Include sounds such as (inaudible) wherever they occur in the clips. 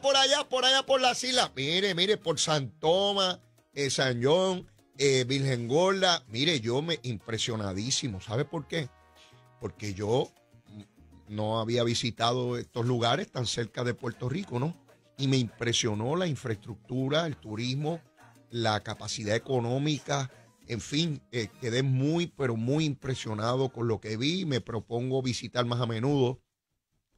por allá, por allá, por las islas. Mire, mire, por San Tomás, eh, San John, eh, Virgen Gorda. Mire, yo me impresionadísimo. ¿Sabe por qué? Porque yo no había visitado estos lugares tan cerca de Puerto Rico, ¿no? Y me impresionó la infraestructura, el turismo, la capacidad económica. En fin, eh, quedé muy, pero muy impresionado con lo que vi. Me propongo visitar más a menudo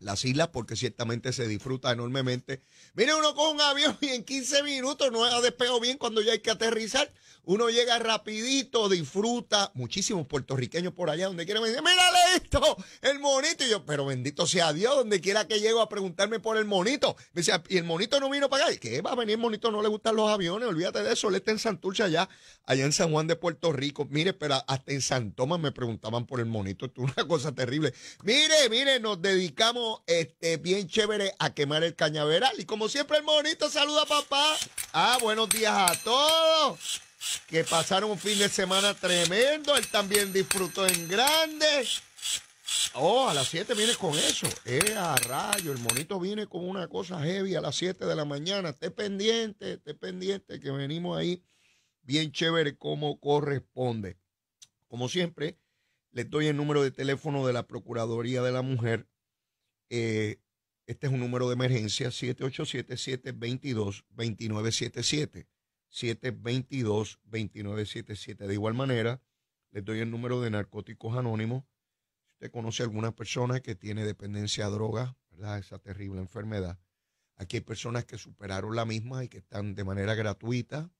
las islas porque ciertamente se disfruta enormemente. Mire uno con un avión y en 15 minutos no ha despegado bien cuando ya hay que aterrizar. Uno llega rapidito, disfruta. Muchísimos puertorriqueños por allá donde quieren me dicen, mírale esto, el monito. Y yo, pero bendito sea Dios, donde quiera que llego a preguntarme por el monito. Me decía, y el monito no vino para acá. ¿Qué va a venir el monito? No le gustan los aviones, olvídate de eso. Él está en Santurce allá, allá en San Juan de Puerto Rico. Mire, pero hasta en San Tomás me preguntaban por el monito. Esto es una cosa terrible. Mire, mire, nos dedicamos este, bien chévere a quemar el cañaveral. Y como siempre, el monito saluda papá. Ah, buenos días a todos. Que pasaron un fin de semana tremendo. Él también disfrutó en grande. Oh, a las 7 viene con eso. Eh, rayo, el monito viene con una cosa heavy a las 7 de la mañana. Esté pendiente, esté pendiente que venimos ahí bien chévere como corresponde. Como siempre, le doy el número de teléfono de la Procuraduría de la Mujer eh, este es un número de emergencia, 787-722-2977. 722-2977. De igual manera, les doy el número de Narcóticos Anónimos. Si usted conoce a alguna persona que tiene dependencia a drogas, ¿verdad? esa terrible enfermedad, aquí hay personas que superaron la misma y que están de manera gratuita,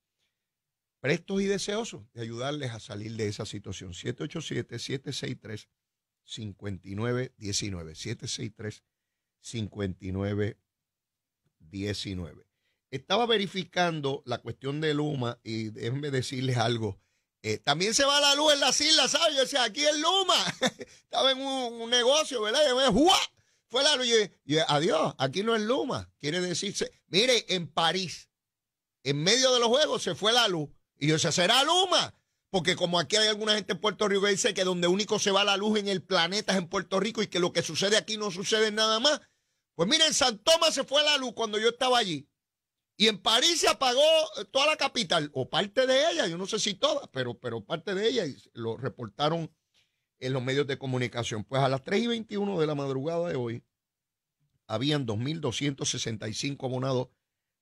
prestos y deseosos de ayudarles a salir de esa situación. 787-763. 5919 763-5919. Estaba verificando la cuestión de Luma y déjenme decirles algo. Eh, también se va la luz en las islas, ¿sabes? Yo decía, aquí es Luma. (laughs) Estaba en un, negocio, ¿verdad? Y me ¡Uah! Fue la luz. Y yo, adiós, aquí no es Luma. Quiere decirse, mire, en París, en medio de los juegos se fue la luz. Y yo decía, ¿será Luma? Porque como aquí hay alguna gente en Puerto Rico que dice que donde único se va la luz en el planeta es en Puerto Rico y que lo que sucede aquí no sucede nada más. Pues miren, San Tomás se fue la luz cuando yo estaba allí. Y en París se apagó eh, toda la capital, o parte de ella, yo no sé si toda, pero, pero parte de ella, y lo reportaron en los medios de comunicación. Pues a las 3 y 21 de la madrugada de hoy, habían 2.265 abonados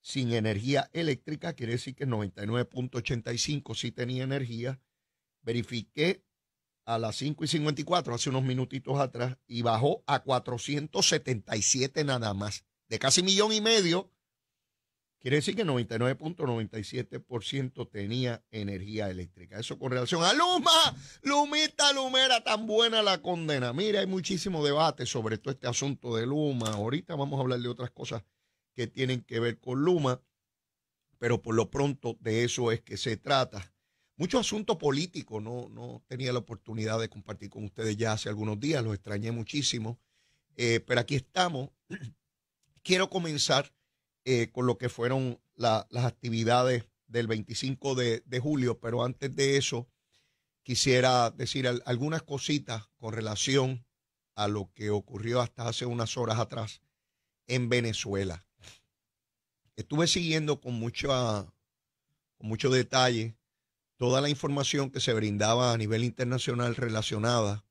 sin energía eléctrica, quiere decir que 99.85 sí tenía energía. Verifiqué a las 5 y 54, hace unos minutitos atrás, y bajó a 477 nada más, de casi millón y medio. Quiere decir que 99.97% tenía energía eléctrica. Eso con relación a Luma, Lumita, Lumera, tan buena la condena. Mira, hay muchísimo debate sobre todo este asunto de Luma. Ahorita vamos a hablar de otras cosas que tienen que ver con Luma, pero por lo pronto de eso es que se trata. Mucho asunto político, no, no tenía la oportunidad de compartir con ustedes ya hace algunos días, los extrañé muchísimo, eh, pero aquí estamos. (clears throat) Quiero comenzar eh, con lo que fueron las actividades del 25 de, julio, pero antes de eso quisiera decir algunas cositas con relación a lo que ocurrió hasta hace unas horas atrás en Venezuela. Estuve siguiendo con, mucha, con mucho detalle toda la información que se brindaba a nivel internacional relacionada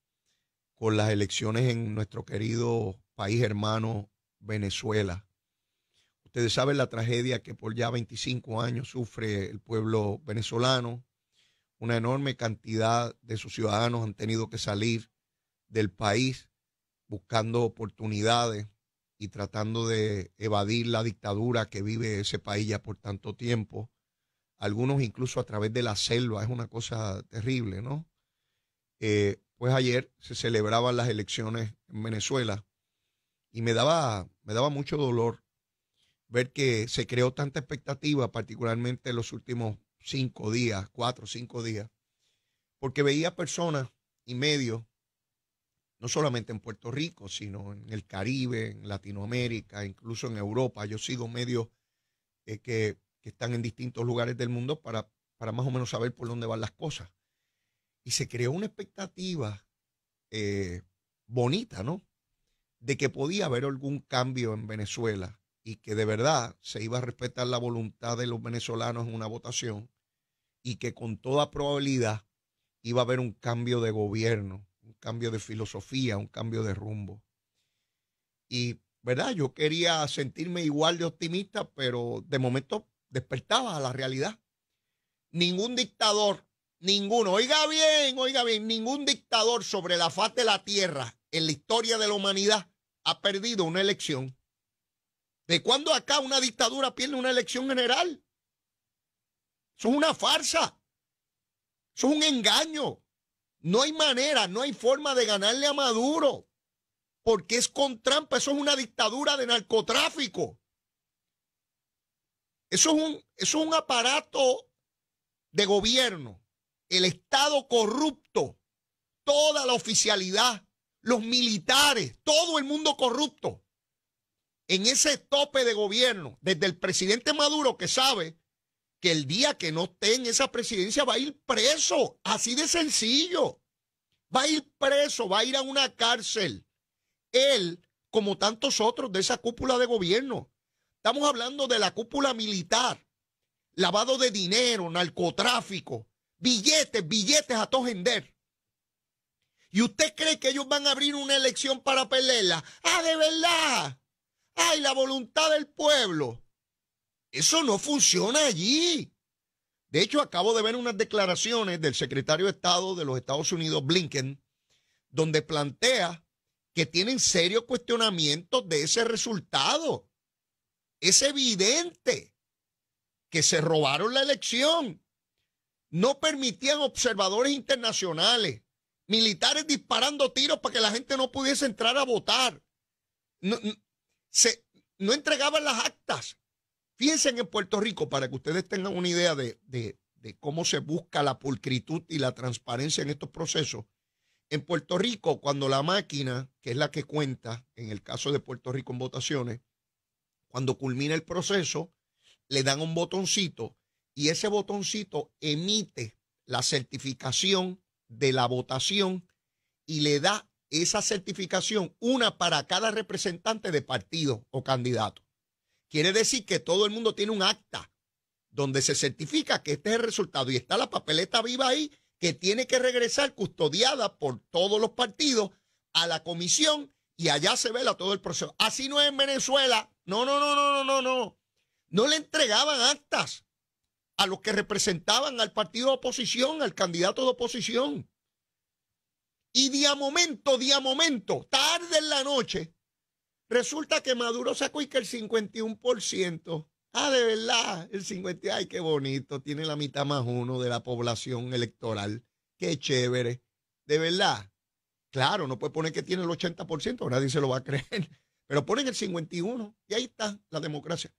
con las elecciones en nuestro querido país hermano Venezuela. Ustedes saben la tragedia que por ya 25 años sufre el pueblo venezolano. Una enorme cantidad de sus ciudadanos han tenido que salir del país buscando oportunidades y tratando de evadir la dictadura que vive ese país ya por tanto tiempo. Algunos incluso a través de la selva, es una cosa terrible, ¿no? Eh, pues ayer se celebraban las elecciones en Venezuela y me daba, me daba mucho dolor ver que se creó tanta expectativa, particularmente en los últimos cinco días, cuatro o cinco días, porque veía personas y medios no solamente en Puerto Rico, sino en el Caribe, en Latinoamérica, incluso en Europa. Yo sigo medios eh, que, están en distintos lugares del mundo para, más o menos saber por dónde van las cosas. Y se creó una expectativa eh, bonita, ¿no? De que podía haber algún cambio en Venezuela y que de verdad se iba a respetar la voluntad de los venezolanos en una votación y que con toda probabilidad iba a haber un cambio de gobierno cambio de filosofía, un cambio de rumbo. Y, ¿verdad? Yo quería sentirme igual de optimista, pero de momento despertaba a la realidad. Ningún dictador, ninguno, oiga bien, oiga bien, ningún dictador sobre la faz de la tierra en la historia de la humanidad ha perdido una elección. ¿De cuándo acá una dictadura pierde una elección general? Eso es una farsa. Eso es un engaño. No hay manera, no hay forma de ganarle a Maduro, porque es con trampa, eso es una dictadura de narcotráfico. Eso es un, es un aparato de gobierno, el Estado corrupto, toda la oficialidad, los militares, todo el mundo corrupto en ese tope de gobierno, desde el presidente Maduro que sabe que el día que no esté en esa presidencia va a ir preso, así de sencillo. Va a ir preso, va a ir a una cárcel. Él, como tantos otros de esa cúpula de gobierno. Estamos hablando de la cúpula militar, lavado de dinero, narcotráfico, billetes, billetes a todo ¿Y usted cree que ellos van a abrir una elección para pelela? Ah, de verdad. Ay, la voluntad del pueblo. Eso no funciona allí. De hecho, acabo de ver unas declaraciones del secretario de Estado de los Estados Unidos, Blinken, donde plantea que tienen serios cuestionamientos de ese resultado. Es evidente que se robaron la elección. No permitían observadores internacionales, militares disparando tiros para que la gente no pudiese entrar a votar. No, se, no entregaban las actas. Piensen en Puerto Rico para que ustedes tengan una idea de, cómo se busca la pulcritud y la transparencia en estos procesos. En Puerto Rico, cuando la máquina, que es la que cuenta, en el caso de Puerto Rico en votaciones, cuando culmina el proceso, le dan un botoncito y ese botoncito emite la certificación de la votación y le da esa certificación, una para cada representante de partido o candidato. Quiere decir que todo el mundo tiene un acta donde se certifica que este es el resultado y está la papeleta viva ahí que tiene que regresar custodiada por todos los partidos a la comisión y allá se vela todo el proceso. Así no es en Venezuela. No, no, no, no, no, no, no. No le entregaban actas a los que representaban al partido de oposición, al candidato de oposición. Y día momento, día momento, tarde en la noche, Resulta que Maduro sacó y que el 51%. Ah, de verdad, el 51%, Ay, qué bonito, tiene la mitad más uno de la población electoral. Qué chévere. De verdad. Claro, no puede poner que tiene el 80%, nadie se lo va a creer. (laughs) Pero ponen el 51% y ahí está la democracia.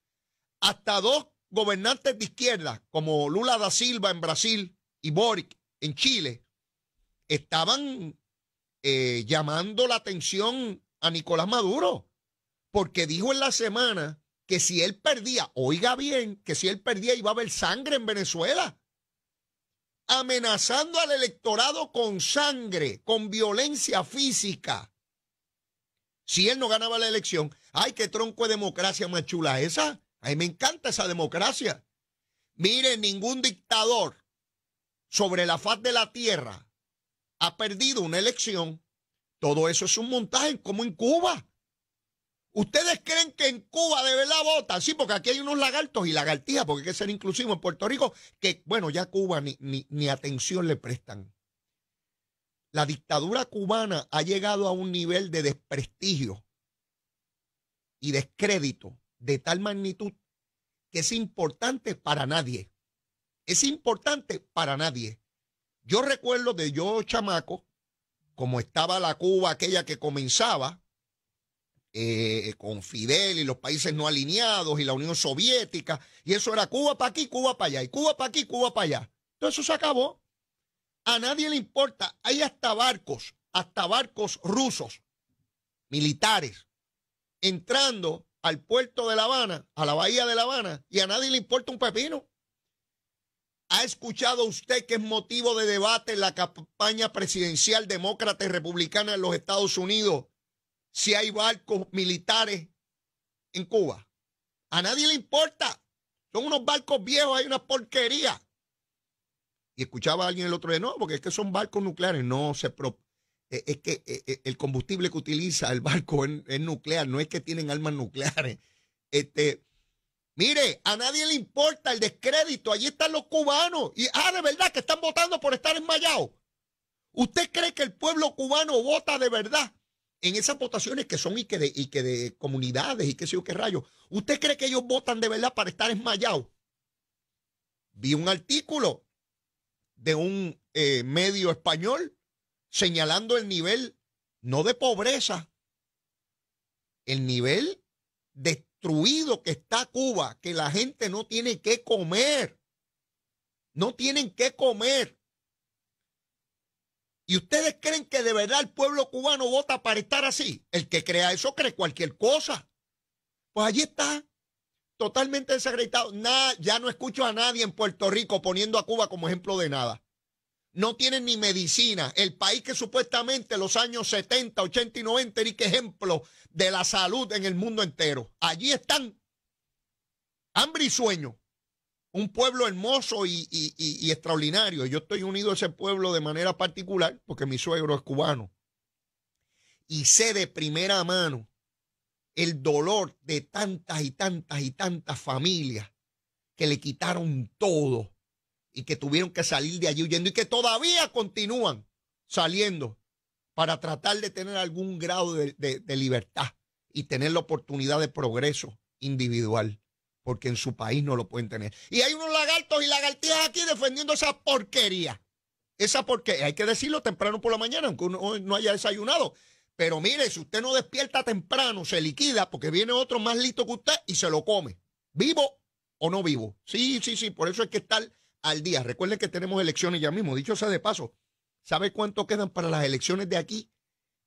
Hasta dos gobernantes de izquierda, como Lula da Silva en Brasil y Boric en Chile, estaban eh, llamando la atención a Nicolás Maduro porque dijo en la semana que si él perdía, oiga bien, que si él perdía iba a haber sangre en Venezuela. Amenazando al electorado con sangre, con violencia física. Si él no ganaba la elección, ay, qué tronco de democracia más chula esa. A mí me encanta esa democracia. Miren, ningún dictador sobre la faz de la tierra ha perdido una elección. Todo eso es un montaje, como en Cuba. ¿Ustedes creen que en Cuba de verdad vota? Sí, porque aquí hay unos lagartos y lagartijas, porque hay que ser inclusivo en Puerto Rico, que, bueno, ya Cuba ni, ni, ni atención le prestan. La dictadura cubana ha llegado a un nivel de desprestigio y descrédito de tal magnitud que es importante para nadie. Es importante para nadie. Yo recuerdo de yo chamaco, como estaba la Cuba aquella que comenzaba, eh, con Fidel y los países no alineados y la Unión Soviética. Y eso era Cuba para aquí, Cuba para allá, y Cuba para aquí, Cuba para allá. Todo eso se acabó. A nadie le importa. Hay hasta barcos, hasta barcos rusos, militares, entrando al puerto de La Habana, a la bahía de La Habana, y a nadie le importa un pepino. ¿Ha escuchado usted que es motivo de debate la campaña presidencial demócrata y republicana en los Estados Unidos si hay barcos militares en Cuba. A nadie le importa. Son unos barcos viejos, hay una porquería. Y escuchaba a alguien el otro día, no, porque es que son barcos nucleares. No, se pro... Eh, es que eh, eh, el combustible que utiliza el barco es, nuclear, no es que tienen armas nucleares. Este, mire, a nadie le importa el descrédito. Allí están los cubanos. Y, ah, de verdad que están votando por estar enmayados. ¿Usted cree que el pueblo cubano vota de verdad en esas votaciones que son y que de, y que de comunidades y qué sé yo qué rayos, ¿usted cree que ellos votan de verdad para estar esmayados? Vi un artículo de un eh, medio español señalando el nivel, no de pobreza, el nivel destruido que está Cuba, que la gente no tiene que comer. No tienen que comer. ¿Y ustedes creen que de verdad el pueblo cubano vota para estar así? El que crea eso cree cualquier cosa. Pues allí está, totalmente desacreditado. Nada, ya no escucho a nadie en Puerto Rico poniendo a Cuba como ejemplo de nada. No tienen ni medicina. El país que supuestamente los años 70, 80 y 90 era ejemplo de la salud en el mundo entero. Allí están. Hambre y sueño un pueblo hermoso y, extraordinario. Yo estoy unido a ese pueblo de manera particular porque mi suegro es cubano. Y sé de primera mano el dolor de tantas y tantas y tantas familias que le quitaron todo y que tuvieron que salir de allí huyendo y que todavía continúan saliendo para tratar de tener algún grado de libertad y tener la oportunidad de progreso individual porque en su país no lo pueden tener. Y hay unos lagartos y lagartijas aquí defendiendo esa porquería. Esa porquería. Hay que decirlo temprano por la mañana, aunque uno no haya desayunado. Pero mire, si usted no despierta temprano, se liquida porque viene otro más listo que usted y se lo come. ¿Vivo o no vivo? Sí, sí, sí. Por eso hay que estar al día. Recuerden que tenemos elecciones ya mismo. Dicho sea de paso, ¿sabe cuánto quedan para las elecciones de aquí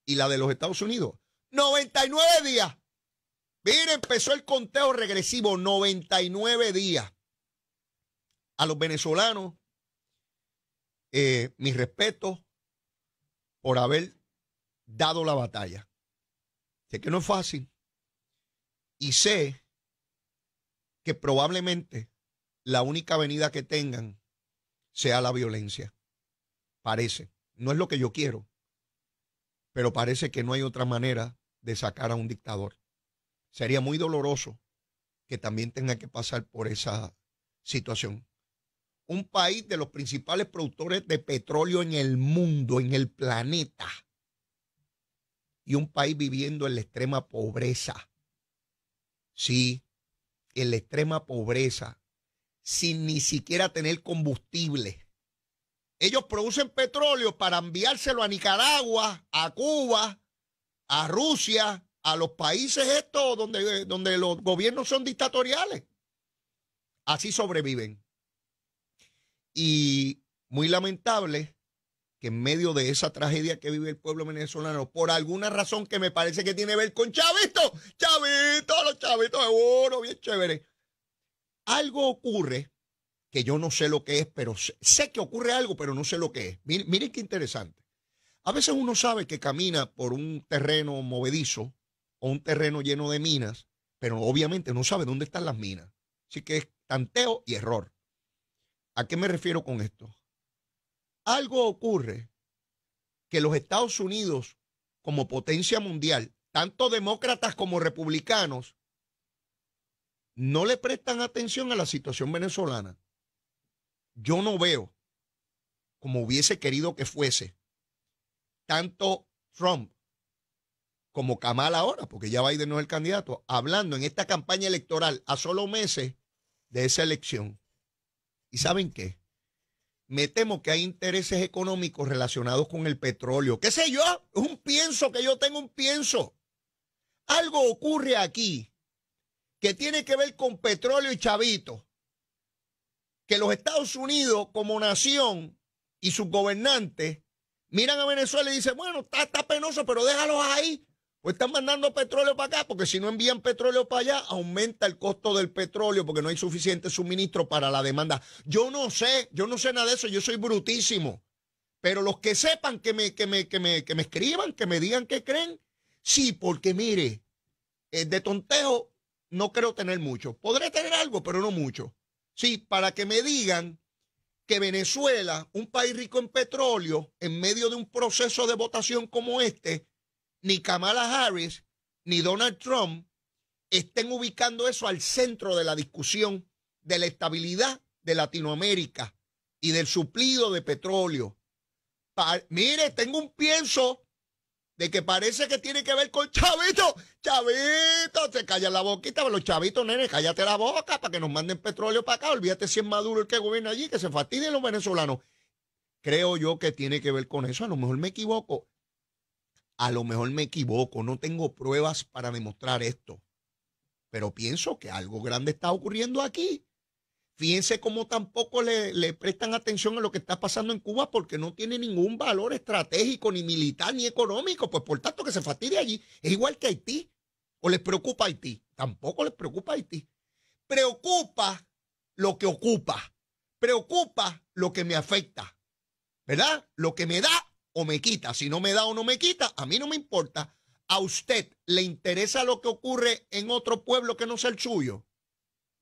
y la de los Estados Unidos? 99 días. Mire, empezó el conteo regresivo, 99 días. A los venezolanos, eh, mis respetos por haber dado la batalla. Sé que no es fácil y sé que probablemente la única venida que tengan sea la violencia. Parece. No es lo que yo quiero, pero parece que no hay otra manera de sacar a un dictador sería muy doloroso que también tenga que pasar por esa situación. Un país de los principales productores de petróleo en el mundo, en el planeta, y un país viviendo en la extrema pobreza. Sí, en la extrema pobreza, sin ni siquiera tener combustible. Ellos producen petróleo para enviárselo a Nicaragua, a Cuba, a Rusia, a los países estos donde, donde los gobiernos son dictatoriales. Así sobreviven. Y muy lamentable que en medio de esa tragedia que vive el pueblo venezolano, por alguna razón que me parece que tiene que ver con Chavito, Chavito, los chavitos de oro, bien chévere. Algo ocurre que yo no sé lo que es, pero sé, que ocurre algo, pero no sé lo que es. miren qué interesante. A veces uno sabe que camina por un terreno movedizo o un terreno lleno de minas, pero obviamente no sabe dónde están las minas. Así que es tanteo y error. ¿A qué me refiero con esto? Algo ocurre que los Estados Unidos, como potencia mundial, tanto demócratas como republicanos, no le prestan atención a la situación venezolana. Yo no veo, como hubiese querido que fuese, tanto Trump como Kamal ahora, porque ya Biden no es el candidato, hablando en esta campaña electoral a solo meses de esa elección. ¿Y saben qué? Me temo que hay intereses económicos relacionados con el petróleo. ¿Qué sé yo? Un pienso, que yo tengo un pienso. Algo ocurre aquí que tiene que ver con petróleo y chavito. Que los Estados Unidos como nación y sus gobernantes miran a Venezuela y dicen, bueno, está, está penoso, pero déjalos ahí ¿O pues están mandando petróleo para acá, porque si no envían petróleo para allá, aumenta el costo del petróleo porque no hay suficiente suministro para la demanda. Yo no sé, yo no sé nada de eso, yo soy brutísimo. Pero los que sepan que me, que me, que me, escriban, que me digan que creen, sí, porque mire, eh, de tontejo no creo tener mucho. Podré tener algo, pero no mucho. Sí, para que me digan que Venezuela, un país rico en petróleo, en medio de un proceso de votación como este, ni Kamala Harris, ni Donald Trump estén ubicando eso al centro de la discusión de la estabilidad de Latinoamérica y del suplido de petróleo. mire, tengo un pienso de que parece que tiene que ver con Chavito. Chavito, te calla la boquita, pero los chavitos, nene, cállate la boca para que nos manden petróleo para acá. Olvídate si es Maduro el que gobierna allí, que se fastidien los venezolanos. Creo yo que tiene que ver con eso, a lo mejor me equivoco. A lo mejor me equivoco, no tengo pruebas para demostrar esto, pero pienso que algo grande está ocurriendo aquí. Fíjense cómo tampoco le, prestan atención a lo que está pasando en Cuba porque no tiene ningún valor estratégico, ni militar, ni económico. Pues por tanto que se fastidie allí. Es igual que Haití. ¿O les preocupa Haití? Tampoco les preocupa Haití. Preocupa lo que ocupa. Preocupa lo que me afecta. ¿Verdad? Lo que me da o me quita. Si no me da o no me quita, a mí no me importa. ¿A usted le interesa lo que ocurre en otro pueblo que no sea el suyo?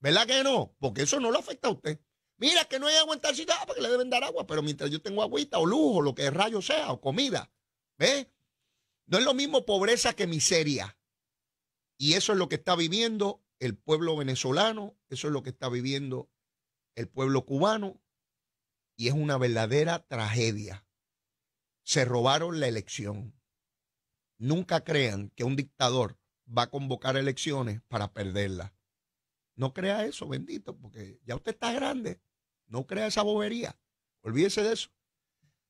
¿Verdad que no? Porque eso no lo afecta a usted. Mira, que no hay agua en tal ah, porque le deben dar agua, pero mientras yo tengo agüita o lujo, lo que rayo sea, o comida, ve No es lo mismo pobreza que miseria. Y eso es lo que está viviendo el pueblo venezolano, eso es lo que está viviendo el pueblo cubano, y es una verdadera tragedia se robaron la elección. Nunca crean que un dictador va a convocar elecciones para perderla. No crea eso, bendito, porque ya usted está grande. No crea esa bobería. Olvídese de eso.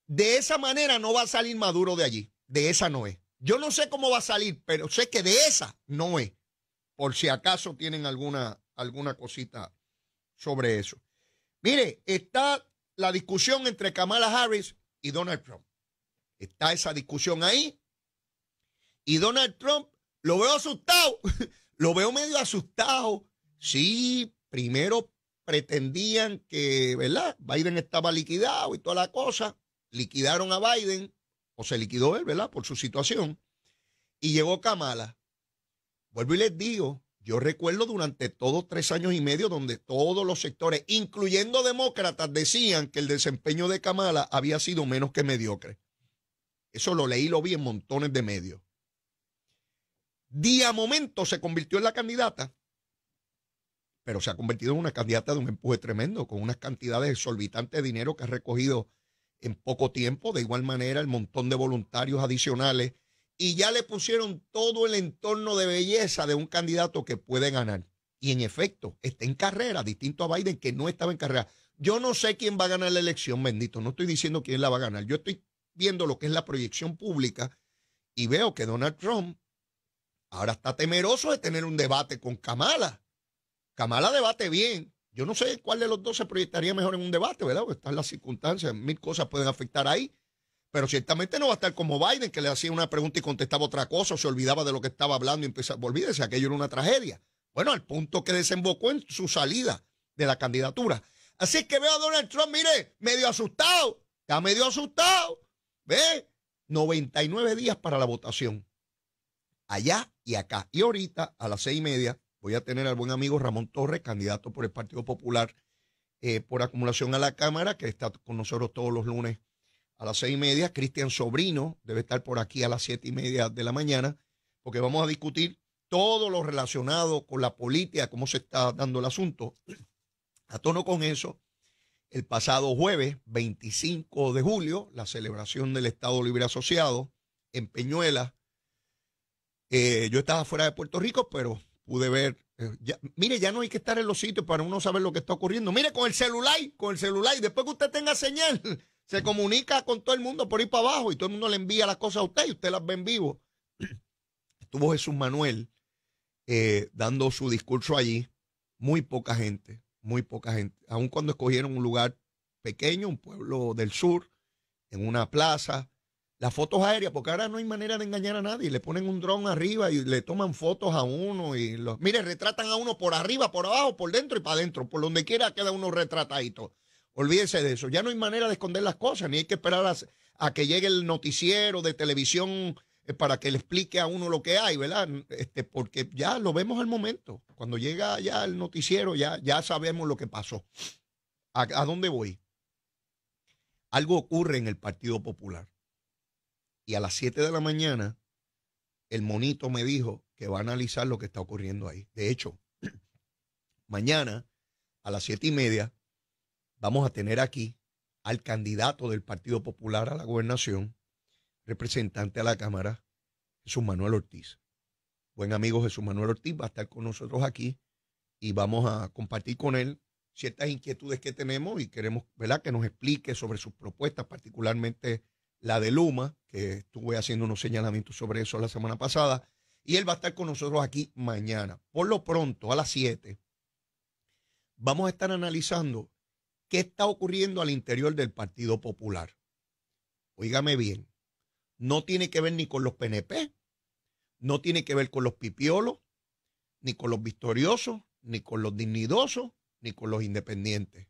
De esa manera no va a salir Maduro de allí. De esa no es. Yo no sé cómo va a salir, pero sé que de esa no es. Por si acaso tienen alguna, alguna cosita sobre eso. Mire, está la discusión entre Kamala Harris y Donald Trump. Está esa discusión ahí. Y Donald Trump lo veo asustado, (laughs) lo veo medio asustado. Sí, primero pretendían que, ¿verdad? Biden estaba liquidado y toda la cosa. Liquidaron a Biden, o se liquidó él, ¿verdad? Por su situación. Y llegó Kamala. Vuelvo y les digo, yo recuerdo durante todos tres años y medio donde todos los sectores, incluyendo demócratas, decían que el desempeño de Kamala había sido menos que mediocre. Eso lo leí, lo vi en montones de medios. Día momento se convirtió en la candidata, pero se ha convertido en una candidata de un empuje tremendo, con unas cantidades exorbitantes de dinero que ha recogido en poco tiempo, de igual manera el montón de voluntarios adicionales, y ya le pusieron todo el entorno de belleza de un candidato que puede ganar. Y en efecto, está en carrera, distinto a Biden que no estaba en carrera. Yo no sé quién va a ganar la elección, bendito, no estoy diciendo quién la va a ganar, yo estoy viendo lo que es la proyección pública y veo que Donald Trump ahora está temeroso de tener un debate con Kamala. Kamala debate bien. Yo no sé cuál de los dos se proyectaría mejor en un debate, ¿verdad? están las circunstancias, mil cosas pueden afectar ahí. Pero ciertamente no va a estar como Biden, que le hacía una pregunta y contestaba otra cosa, o se olvidaba de lo que estaba hablando y empezaba, olvídese, aquello era una tragedia. Bueno, al punto que desembocó en su salida de la candidatura. Así que veo a Donald Trump, mire, medio asustado, está medio asustado, ¿Ve? 99 días para la votación. Allá y acá. Y ahorita, a las seis y media, voy a tener al buen amigo Ramón Torres, candidato por el Partido Popular eh, por acumulación a la Cámara, que está con nosotros todos los lunes a las seis y media. Cristian Sobrino debe estar por aquí a las siete y media de la mañana, porque vamos a discutir todo lo relacionado con la política, cómo se está dando el asunto. A tono con eso, el pasado jueves 25 de julio, la celebración del Estado Libre Asociado en Peñuela. Eh, yo estaba fuera de Puerto Rico, pero pude ver. Eh, mire, ya no hay que estar en los sitios para uno saber lo que está ocurriendo. Mire, con el celular, con el celular, y después que usted tenga señal, (laughs) se comunica con todo el mundo por ahí para abajo y todo el mundo le envía las cosas a usted y usted las ve en vivo. (clears throat) Estuvo Jesús Manuel eh, dando su discurso allí, muy poca gente muy poca gente. Aun cuando escogieron un lugar pequeño, un pueblo del sur, en una plaza, las fotos aéreas, porque ahora no hay manera de engañar a nadie. Le ponen un dron arriba y le toman fotos a uno y los. Mire, retratan a uno por arriba, por abajo, por dentro y para adentro. Por donde quiera queda uno retratadito. Olvídense de eso. Ya no hay manera de esconder las cosas, ni hay que esperar a que llegue el noticiero de televisión eh, para que le explique a uno lo que hay, ¿verdad? Este, porque ya lo vemos al momento. Cuando llega ya el noticiero, ya, ya sabemos lo que pasó. ¿A, ¿A dónde voy? Algo ocurre en el Partido Popular. Y a las 7 de la mañana, el monito me dijo que va a analizar lo que está ocurriendo ahí. De hecho, (clears throat) mañana a las 7 y media vamos a tener aquí al candidato del Partido Popular a la gobernación, representante a la Cámara, Jesús Manuel Ortiz. Buen amigo Jesús Manuel Ortiz va a estar con nosotros aquí y vamos a compartir con él ciertas inquietudes que tenemos y queremos ¿verdad? que nos explique sobre sus propuestas, particularmente la de Luma, que estuve haciendo unos señalamientos sobre eso la semana pasada, y él va a estar con nosotros aquí mañana. Por lo pronto, a las 7, vamos a estar analizando qué está ocurriendo al interior del Partido Popular. Óigame bien, no tiene que ver ni con los PNP, no tiene que ver con los pipiolos, ni con los victoriosos, ni con los dignidosos, ni con los independientes.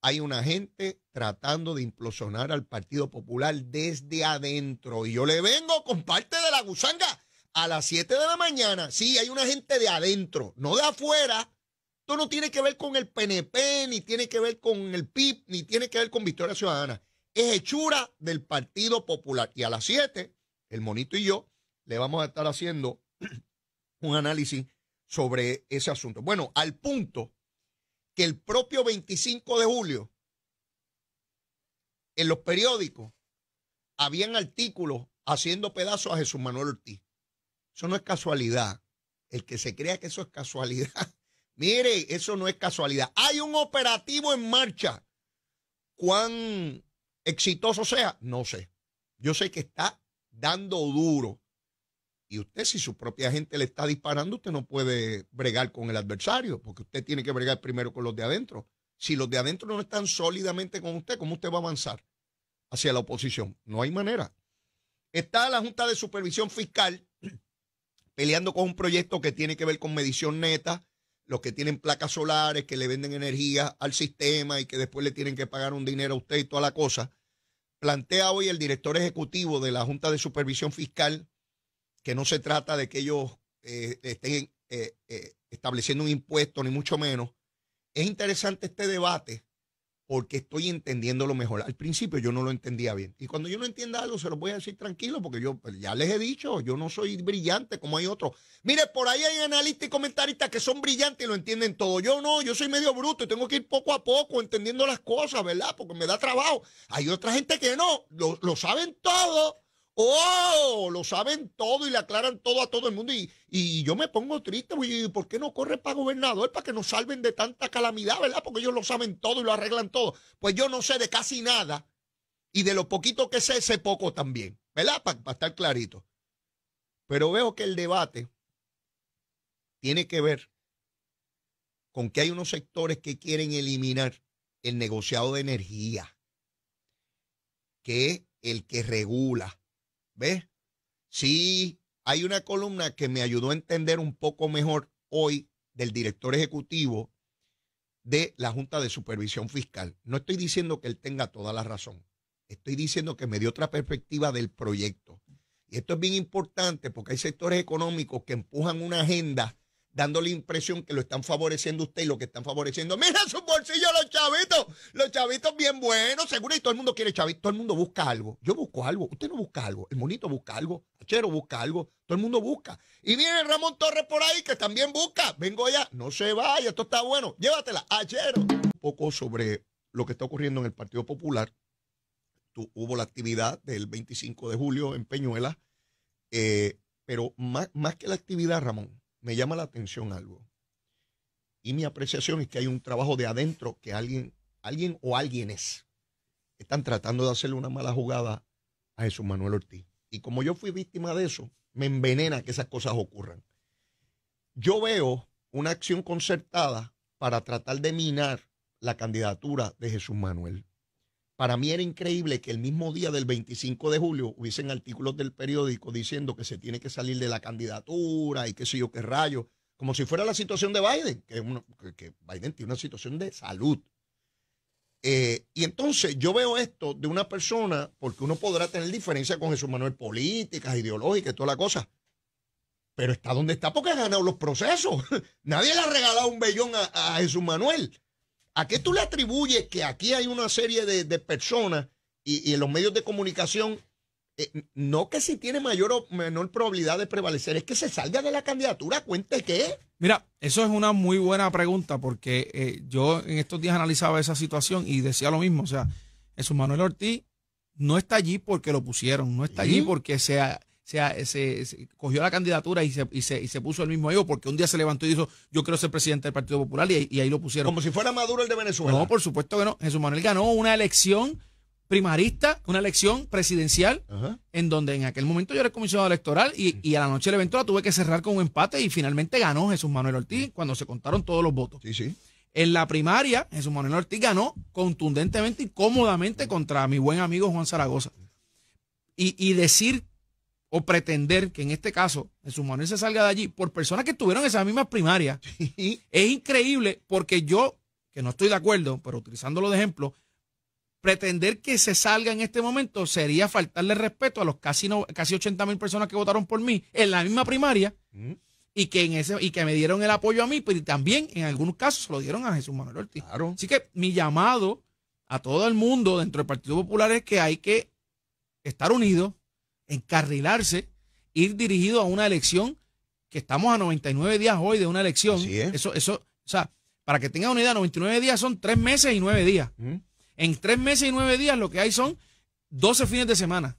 Hay una gente tratando de implosionar al Partido Popular desde adentro. Y yo le vengo con parte de la gusanga a las 7 de la mañana. Sí, hay una gente de adentro, no de afuera. Esto no tiene que ver con el PNP, ni tiene que ver con el PIB, ni tiene que ver con Victoria Ciudadana es hechura del Partido Popular. Y a las 7, el monito y yo le vamos a estar haciendo (clears throat) un análisis sobre ese asunto. Bueno, al punto que el propio 25 de julio, en los periódicos, habían artículos haciendo pedazos a Jesús Manuel Ortiz. Eso no es casualidad. El que se crea que eso es casualidad. (laughs) Mire, eso no es casualidad. Hay un operativo en marcha. Cuán exitoso sea, no sé. Yo sé que está dando duro. Y usted, si su propia gente le está disparando, usted no puede bregar con el adversario, porque usted tiene que bregar primero con los de adentro. Si los de adentro no están sólidamente con usted, ¿cómo usted va a avanzar hacia la oposición? No hay manera. Está la Junta de Supervisión Fiscal (clears throat) peleando con un proyecto que tiene que ver con medición neta, los que tienen placas solares, que le venden energía al sistema y que después le tienen que pagar un dinero a usted y toda la cosa plantea hoy el director ejecutivo de la Junta de Supervisión Fiscal que no se trata de que ellos eh, estén eh, eh, estableciendo un impuesto, ni mucho menos. Es interesante este debate porque estoy entendiendo lo mejor. Al principio yo no lo entendía bien. Y cuando yo no entienda algo, se lo voy a decir tranquilo, porque yo pues, ya les he dicho, yo no soy brillante como hay otros. Mire, por ahí hay analistas y comentaristas que son brillantes y lo entienden todo. Yo no, yo soy medio bruto y tengo que ir poco a poco entendiendo las cosas, ¿verdad? Porque me da trabajo. Hay otra gente que no, lo, lo saben todo ¡Oh! Lo saben todo y le aclaran todo a todo el mundo. Y, yo me pongo triste, ¿Por qué no corre para gobernador? Para que nos salven de tanta calamidad, ¿verdad? Porque ellos lo saben todo y lo arreglan todo. Pues yo no sé de casi nada. Y de lo poquito que sé, sé poco también, ¿verdad? Para estar clarito. Pero veo que el debate tiene que ver con que hay unos sectores que quieren eliminar el negociado de energía, que es el que regula ¿Ves? Sí, hay una columna que me ayudó a entender un poco mejor hoy del director ejecutivo de la Junta de Supervisión Fiscal. No estoy diciendo que él tenga toda la razón. Estoy diciendo que me dio otra perspectiva del proyecto. Y esto es bien importante porque hay sectores económicos que empujan una agenda dando la impresión que lo están favoreciendo usted y lo que están favoreciendo. Mira su bolsillo los chavitos, los chavitos bien buenos, seguro y todo el mundo quiere chavitos, todo el mundo busca algo. Yo busco algo, usted no busca algo, el monito busca algo, Achero busca algo, todo el mundo busca. Y viene Ramón Torres por ahí que también busca. Vengo ya! no se vaya, esto está bueno, llévatela, Achero. Un poco sobre lo que está ocurriendo en el Partido Popular. hubo la actividad del 25 de julio en Peñuela. Eh, pero más que la actividad, Ramón, me llama la atención algo. Y mi apreciación es que hay un trabajo de adentro que alguien, alguien o alguienes están tratando de hacerle una mala jugada a Jesús Manuel Ortiz. Y como yo fui víctima de eso, me envenena que esas cosas ocurran. Yo veo una acción concertada para tratar de minar la candidatura de Jesús Manuel. Para mí era increíble que el mismo día del 25 de julio hubiesen artículos del periódico diciendo que se tiene que salir de la candidatura y qué sé yo qué rayo, como si fuera la situación de Biden, que, Biden tiene una situación de salud. Eh, y entonces yo veo esto de una persona, porque uno podrá tener diferencia con Jesús Manuel políticas, ideológicas, toda la cosa, pero está donde está porque ha ganado los procesos. (laughs) Nadie le ha regalado un bellón a, a Jesús Manuel. ¿A qué tú le atribuyes que aquí hay una serie de, personas y, en los medios de comunicación, eh, no que si tiene mayor o menor probabilidad de prevalecer, es que se salga de la candidatura, cuente qué. Mira, eso es una muy buena pregunta porque eh, yo en estos días analizaba esa situación y decía lo mismo, o sea, eso Manuel Ortiz no está allí porque lo pusieron, no está allí porque sea se, cogió la candidatura y se, puso el mismo ego, porque un día se levantó y dijo, yo quiero ser presidente del Partido Popular, y, ahí lo pusieron. Como si fuera Maduro el de Venezuela. No, por supuesto que no. Jesús Manuel ganó una elección primarista, una elección presidencial, en donde en aquel momento yo era comisionado electoral y, a la noche del evento la tuve que cerrar con un empate y finalmente ganó Jesús Manuel Ortiz cuando se contaron todos los votos. Sí, sí. En la primaria, Jesús Manuel Ortiz ganó contundentemente y cómodamente contra mi buen amigo Juan Zaragoza. Y, y decir o pretender que en este caso Jesús Manuel se salga de allí por personas que tuvieron esas mismas primarias es increíble porque yo, que no estoy de acuerdo, pero utilizándolo de ejemplo, pretender que se salga en este momento sería faltarle respeto a los casi, no, casi 80 mil personas que votaron por mí en la misma primaria mm. y, que en ese, y que me dieron el apoyo a mí, pero pues, también en algunos casos se lo dieron a Jesús Manuel Ortiz. Así que mi llamado a todo el mundo dentro del Partido Popular es que hay que estar unidos encarrilarse, ir dirigido a una elección que estamos a 99 días hoy de una elección. Eso, eso, o sea, para que tengan una idea, 99 días son tres meses y nueve días. En tres meses y nueve días lo que hay son 12 fines de semana.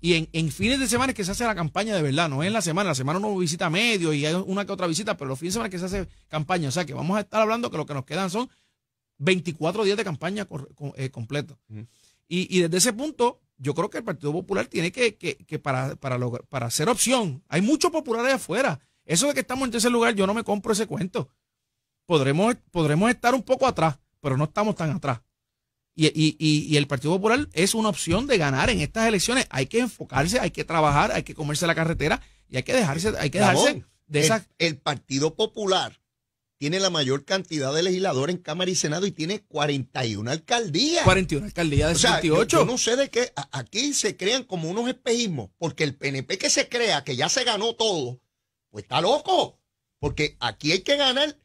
Y en, fines de semana es que se hace la campaña de verdad, no es en la semana. La semana uno visita medio y hay una que otra visita, pero los fines de semana es que se hace campaña. O sea que vamos a estar hablando que lo que nos quedan son 24 días de campaña eh, completo, Y, y desde ese punto, yo creo que el Partido Popular tiene que, que, para, para, para hacer opción, hay muchos populares afuera. Eso de que estamos en tercer lugar, yo no me compro ese cuento. Podremos, podremos estar un poco atrás, pero no estamos tan atrás. Y, el Partido Popular es una opción de ganar en estas elecciones. Hay que enfocarse, hay que trabajar, hay que comerse la carretera y hay que dejarse, hay que de esas. el Partido Popular tiene la mayor cantidad de legisladores en Cámara y Senado y tiene 41 alcaldías. 41 alcaldías de o Yo, no sé de qué. Aquí se crean como unos espejismos, porque el PNP que se crea, que ya se ganó todo, pues está loco. Porque aquí hay que ganar.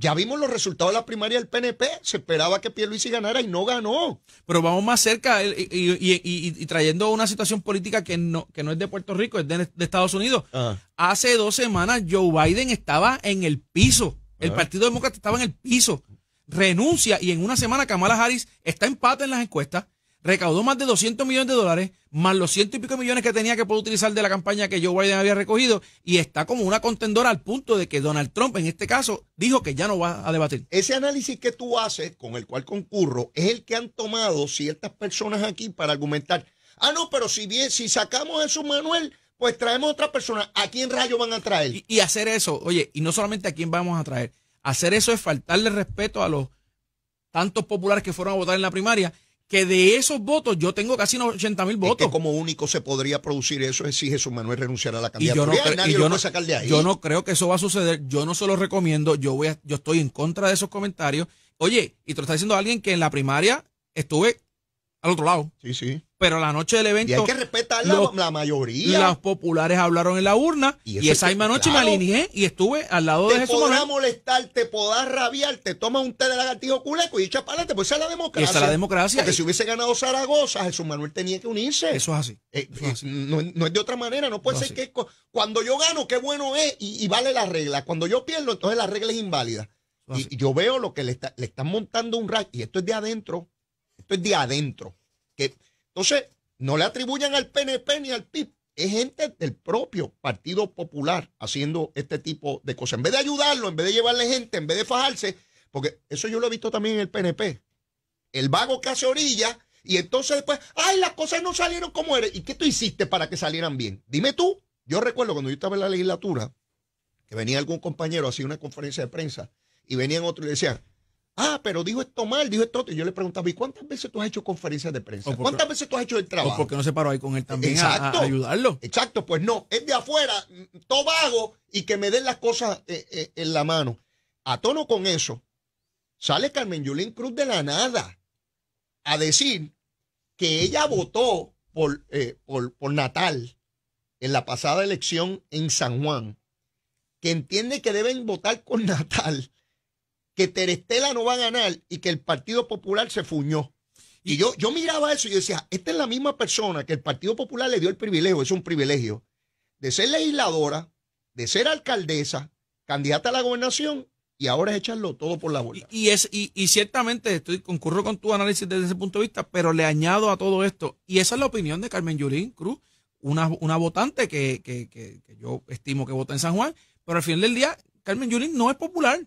Ya vimos los resultados de la primaria del PNP. Se esperaba que Pierluisi ganara y no ganó. Pero vamos más cerca y, trayendo una situación política que no, que no es de Puerto Rico, es de, Estados Unidos. Ah. Hace dos semanas Joe Biden estaba en el piso el ah. Partido Demócrata estaba en el piso. Renuncia y en una semana Kamala Harris está empate en las encuestas. Recaudó más de 200 millones de dólares, más los ciento y pico millones que tenía que poder utilizar de la campaña que Joe Biden había recogido, y está como una contendora al punto de que Donald Trump, en este caso, dijo que ya no va a debatir. Ese análisis que tú haces, con el cual concurro, es el que han tomado ciertas personas aquí para argumentar. Ah, no, pero si bien, si sacamos eso, Manuel, pues traemos otra persona. ¿A quién rayo van a traer? Y, hacer eso, oye, y no solamente a quién vamos a traer. Hacer eso es faltarle respeto a los tantos populares que fueron a votar en la primaria, que de esos votos yo tengo casi 80 mil votos. Es como único se podría producir eso es si Jesús Manuel renunciara a la candidatura. Y yo no, creo que eso va a suceder. Yo no se lo recomiendo. Yo, voy yo estoy en contra de esos comentarios. Oye, y te lo está diciendo alguien que en la primaria estuve al otro lado. Sí, sí. Pero la noche del evento. Y hay que respetar la, mayoría. la mayoría. Los populares hablaron en la urna. Y, esa misma noche me alineé y estuve al lado de Jesús Te podrá molestar, te podrá rabiar, te toma un té de lagartijo culeco y echa para adelante. Pues esa es la democracia. Esa es la democracia. que si hubiese ganado Zaragoza, Jesús Manuel tenía que unirse. Eso es así. Eh, no, es de otra manera. No puede ser que cuando yo gano, qué bueno es y, vale la regla. Cuando yo pierdo, entonces la regla es inválida. y, yo veo lo que le, le están montando un rack. Y esto es de adentro esto es de adentro. Que, entonces, no le atribuyan al PNP ni al PIB. Es gente del propio Partido Popular haciendo este tipo de cosas. En vez de ayudarlo, en vez de llevarle gente, en vez de fajarse, porque eso yo lo he visto también en el PNP. El vago que hace orilla y entonces después, ay, las cosas no salieron como eres. ¿Y qué tú hiciste para que salieran bien? Dime tú. Yo recuerdo cuando yo estaba en la legislatura, que venía algún compañero, hacía una conferencia de prensa, y venían otros y decían, Ah, pero dijo esto mal, dijo esto otro. Y yo le preguntaba, ¿y cuántas veces tú has hecho conferencias de prensa? ¿Cuántas veces tú has hecho el trabajo? porque no se paró ahí con él también exacto, a, ayudarlo. Exacto, pues no, es de afuera, todo vago y que me den las cosas eh, eh, en la mano. A tono con eso, sale Carmen Yulín Cruz de la nada a decir que ella votó por, eh, por, por Natal en la pasada elección en San Juan, que entiende que deben votar con (laughs) Natal que Terestela no va a ganar y que el Partido Popular se fuñó. Y yo, yo miraba eso y decía, esta es la misma persona que el Partido Popular le dio el privilegio, es un privilegio, de ser legisladora, de ser alcaldesa, candidata a la gobernación y ahora es echarlo todo por la bola. Y, es, y, ciertamente estoy concurro con tu análisis desde ese punto de vista, pero le añado a todo esto, y esa es la opinión de Carmen Yulín Cruz, una, votante que, que, que, que yo estimo que vota en San Juan, pero al final del día, Carmen Yulín no es popular.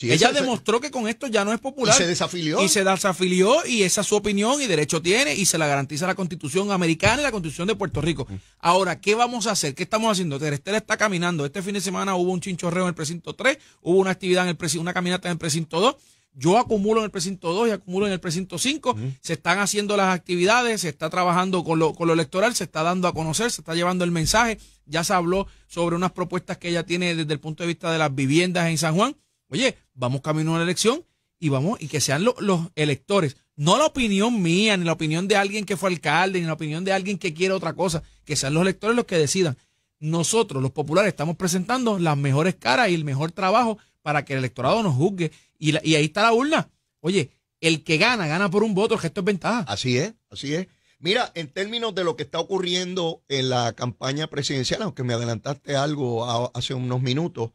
Ella demostró que con esto ya no es popular. Y se desafilió. Y se desafilió y esa es su opinión y derecho tiene y se la garantiza la constitución americana y la constitución de Puerto Rico. Mm. Ahora, ¿qué vamos a hacer? ¿Qué estamos haciendo? Terestela está caminando. Este fin de semana hubo un chinchorreo en el precinto 3, hubo una actividad en el precinto, una caminata en el precinto 2. Yo acumulo en el precinto 2 y acumulo en el precinto 5. Mm. Se están haciendo las actividades, se está trabajando con lo, con lo electoral, se está dando a conocer, se está llevando el mensaje. Ya se habló sobre unas propuestas que ella tiene desde el punto de vista de las viviendas en San Juan. Oye, vamos camino a la elección y vamos y que sean los electores, no la opinión mía, ni la opinión de alguien que fue alcalde, ni la opinión de alguien que quiere otra cosa, que sean los electores los que decidan. Nosotros, los populares, estamos presentando las mejores caras y el mejor trabajo para que el electorado nos juzgue. Y, ahí está la urna. Oye, el que gana, gana por un voto, el gesto es ventaja. Así es, así es. Mira, en términos de lo que está ocurriendo en la campaña presidencial, aunque me adelantaste algo hace unos minutos,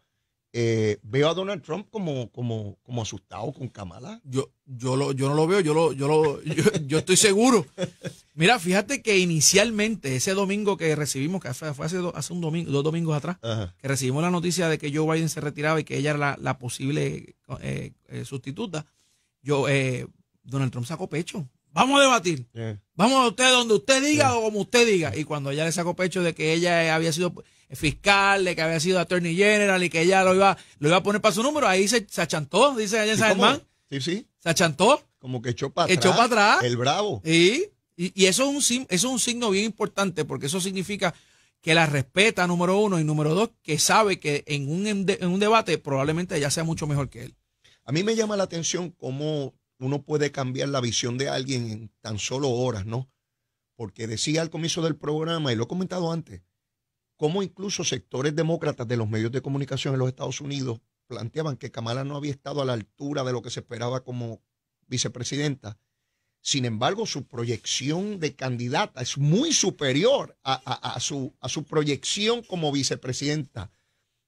eh, veo a Donald Trump como, como, como asustado con Kamala. Yo, yo, lo, yo no lo veo, yo, lo, yo, lo, (laughs) yo, estoy seguro. Mira, fíjate que inicialmente ese domingo que recibimos, que fue, hace, un domingo, dos domingos atrás, que recibimos la noticia de que Joe Biden se retiraba y que ella era la, posible eh, eh, sustituta, yo, Donald Trump sacó pecho. Vamos a debatir. Vamos a usted donde usted diga o como usted diga. Y cuando ella le sacó pecho de que ella había sido fiscal, de que había sido attorney general y que ya lo iba, lo iba a poner para su número. Ahí se, achantó, dice allá Sí, sí. Se achantó. Como que echó para atrás. El bravo. Y, y, eso, es un, eso es un signo bien importante porque eso significa que la respeta, número uno, y número dos, que sabe que en un, en un debate probablemente ella sea mucho mejor que él. A mí me llama la atención cómo uno puede cambiar la visión de alguien en tan solo horas, ¿no? Porque decía al comienzo del programa, y lo he comentado antes, cómo incluso sectores demócratas de los medios de comunicación en los Estados Unidos planteaban que Kamala no había estado a la altura de lo que se esperaba como vicepresidenta. Sin embargo, su proyección de candidata es muy superior a, su, a su, proyección como vicepresidenta.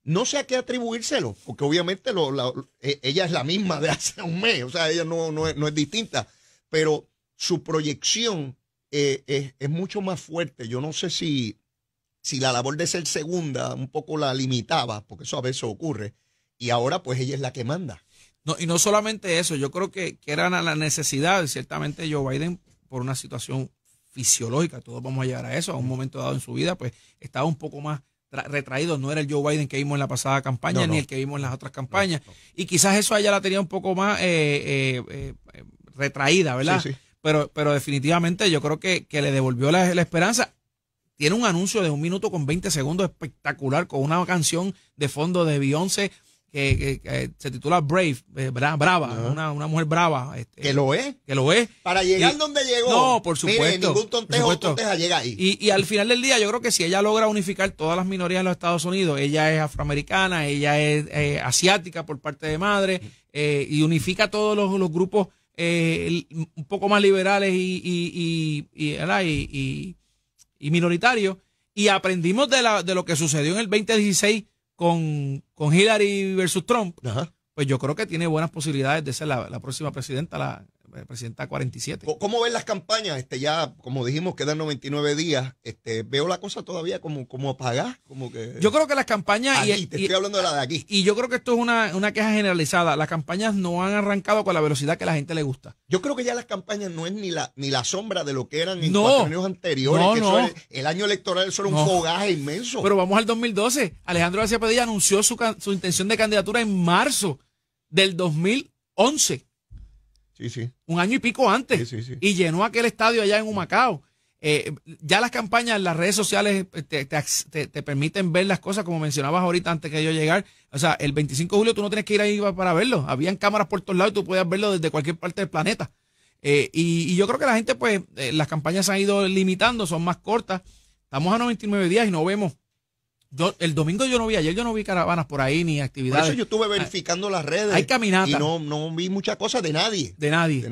No sé a qué atribuírselo, porque obviamente e, ella es la misma de hace un mes, o sea, ella no, es, distinta, pero su proyección eh, es mucho más fuerte. Yo no sé si si la labor de ser segunda un poco la limitaba, porque eso a veces ocurre, y ahora pues ella es la que manda. No, y no solamente eso, yo creo que, que era la necesidad, ciertamente Joe Biden, por una situación fisiológica, todos vamos a llegar a eso, a un momento dado en su vida, pues estaba un poco más retraído, no era el Joe Biden que vimos en la pasada campaña, ni el que vimos en las otras campañas, y quizás eso ella la tenía un poco más eh, eh, eh, retraída, ¿verdad? Pero, pero definitivamente yo creo que, que le devolvió la esperanza tiene un anuncio de un minuto con 20 segundos espectacular con una canción de fondo de Beyoncé que, se titula Brave, eh, brava, una, mujer brava. Este, que lo es. Que lo es. Para llegar donde llegó. No, por supuesto. ningún tontejo llega ahí. Y, al final del día yo creo que si ella logra unificar todas las minorías de los Estados Unidos, ella es afroamericana, ella es eh, asiática por parte de madre, eh, y unifica todos los, grupos un poco más liberales y, y minoritario, y aprendimos de, la, de lo que sucedió en el 2016 con, con Hillary versus Trump, pues yo creo que tiene buenas posibilidades de ser la, la próxima presidenta, la, eh, presidenta 47. ¿Cómo ven las campañas? Este, ya, como dijimos, quedan 99 días. Este, veo la cosa todavía como, como apagada, como que... Yo creo que las campañas... y, te estoy hablando de la de aquí. Y yo creo que esto es una, queja generalizada. Las campañas no han arrancado con la velocidad que a la gente le gusta. Yo creo que ya las campañas no es ni la, ni la sombra de lo que eran en los años anteriores. No, el año electoral solo era un fogaje inmenso. Pero vamos al 2012. Alejandro García Padilla anunció su, su intención de candidatura en marzo del 2011. Un año y pico antes. Sí, sí, sí. Y llenó aquel estadio allá en Humacao. Eh, ya las campañas, las redes sociales eh, te, permiten ver las cosas, como mencionabas ahorita antes que yo llegar. O sea, el 25 de julio tú no tienes que ir ahí para verlo. Habían cámaras por todos lados y tú podías verlo desde cualquier parte del planeta. Eh, y, yo creo que la gente, pues, las campañas se han ido limitando, son más cortas. Estamos a 99 días y no vemos el domingo yo no vi, ayer yo no vi caravanas por ahí ni actividades. Por eso yo estuve verificando las redes. Hay caminatas. Y no, no vi muchas cosas de nadie. De nadie.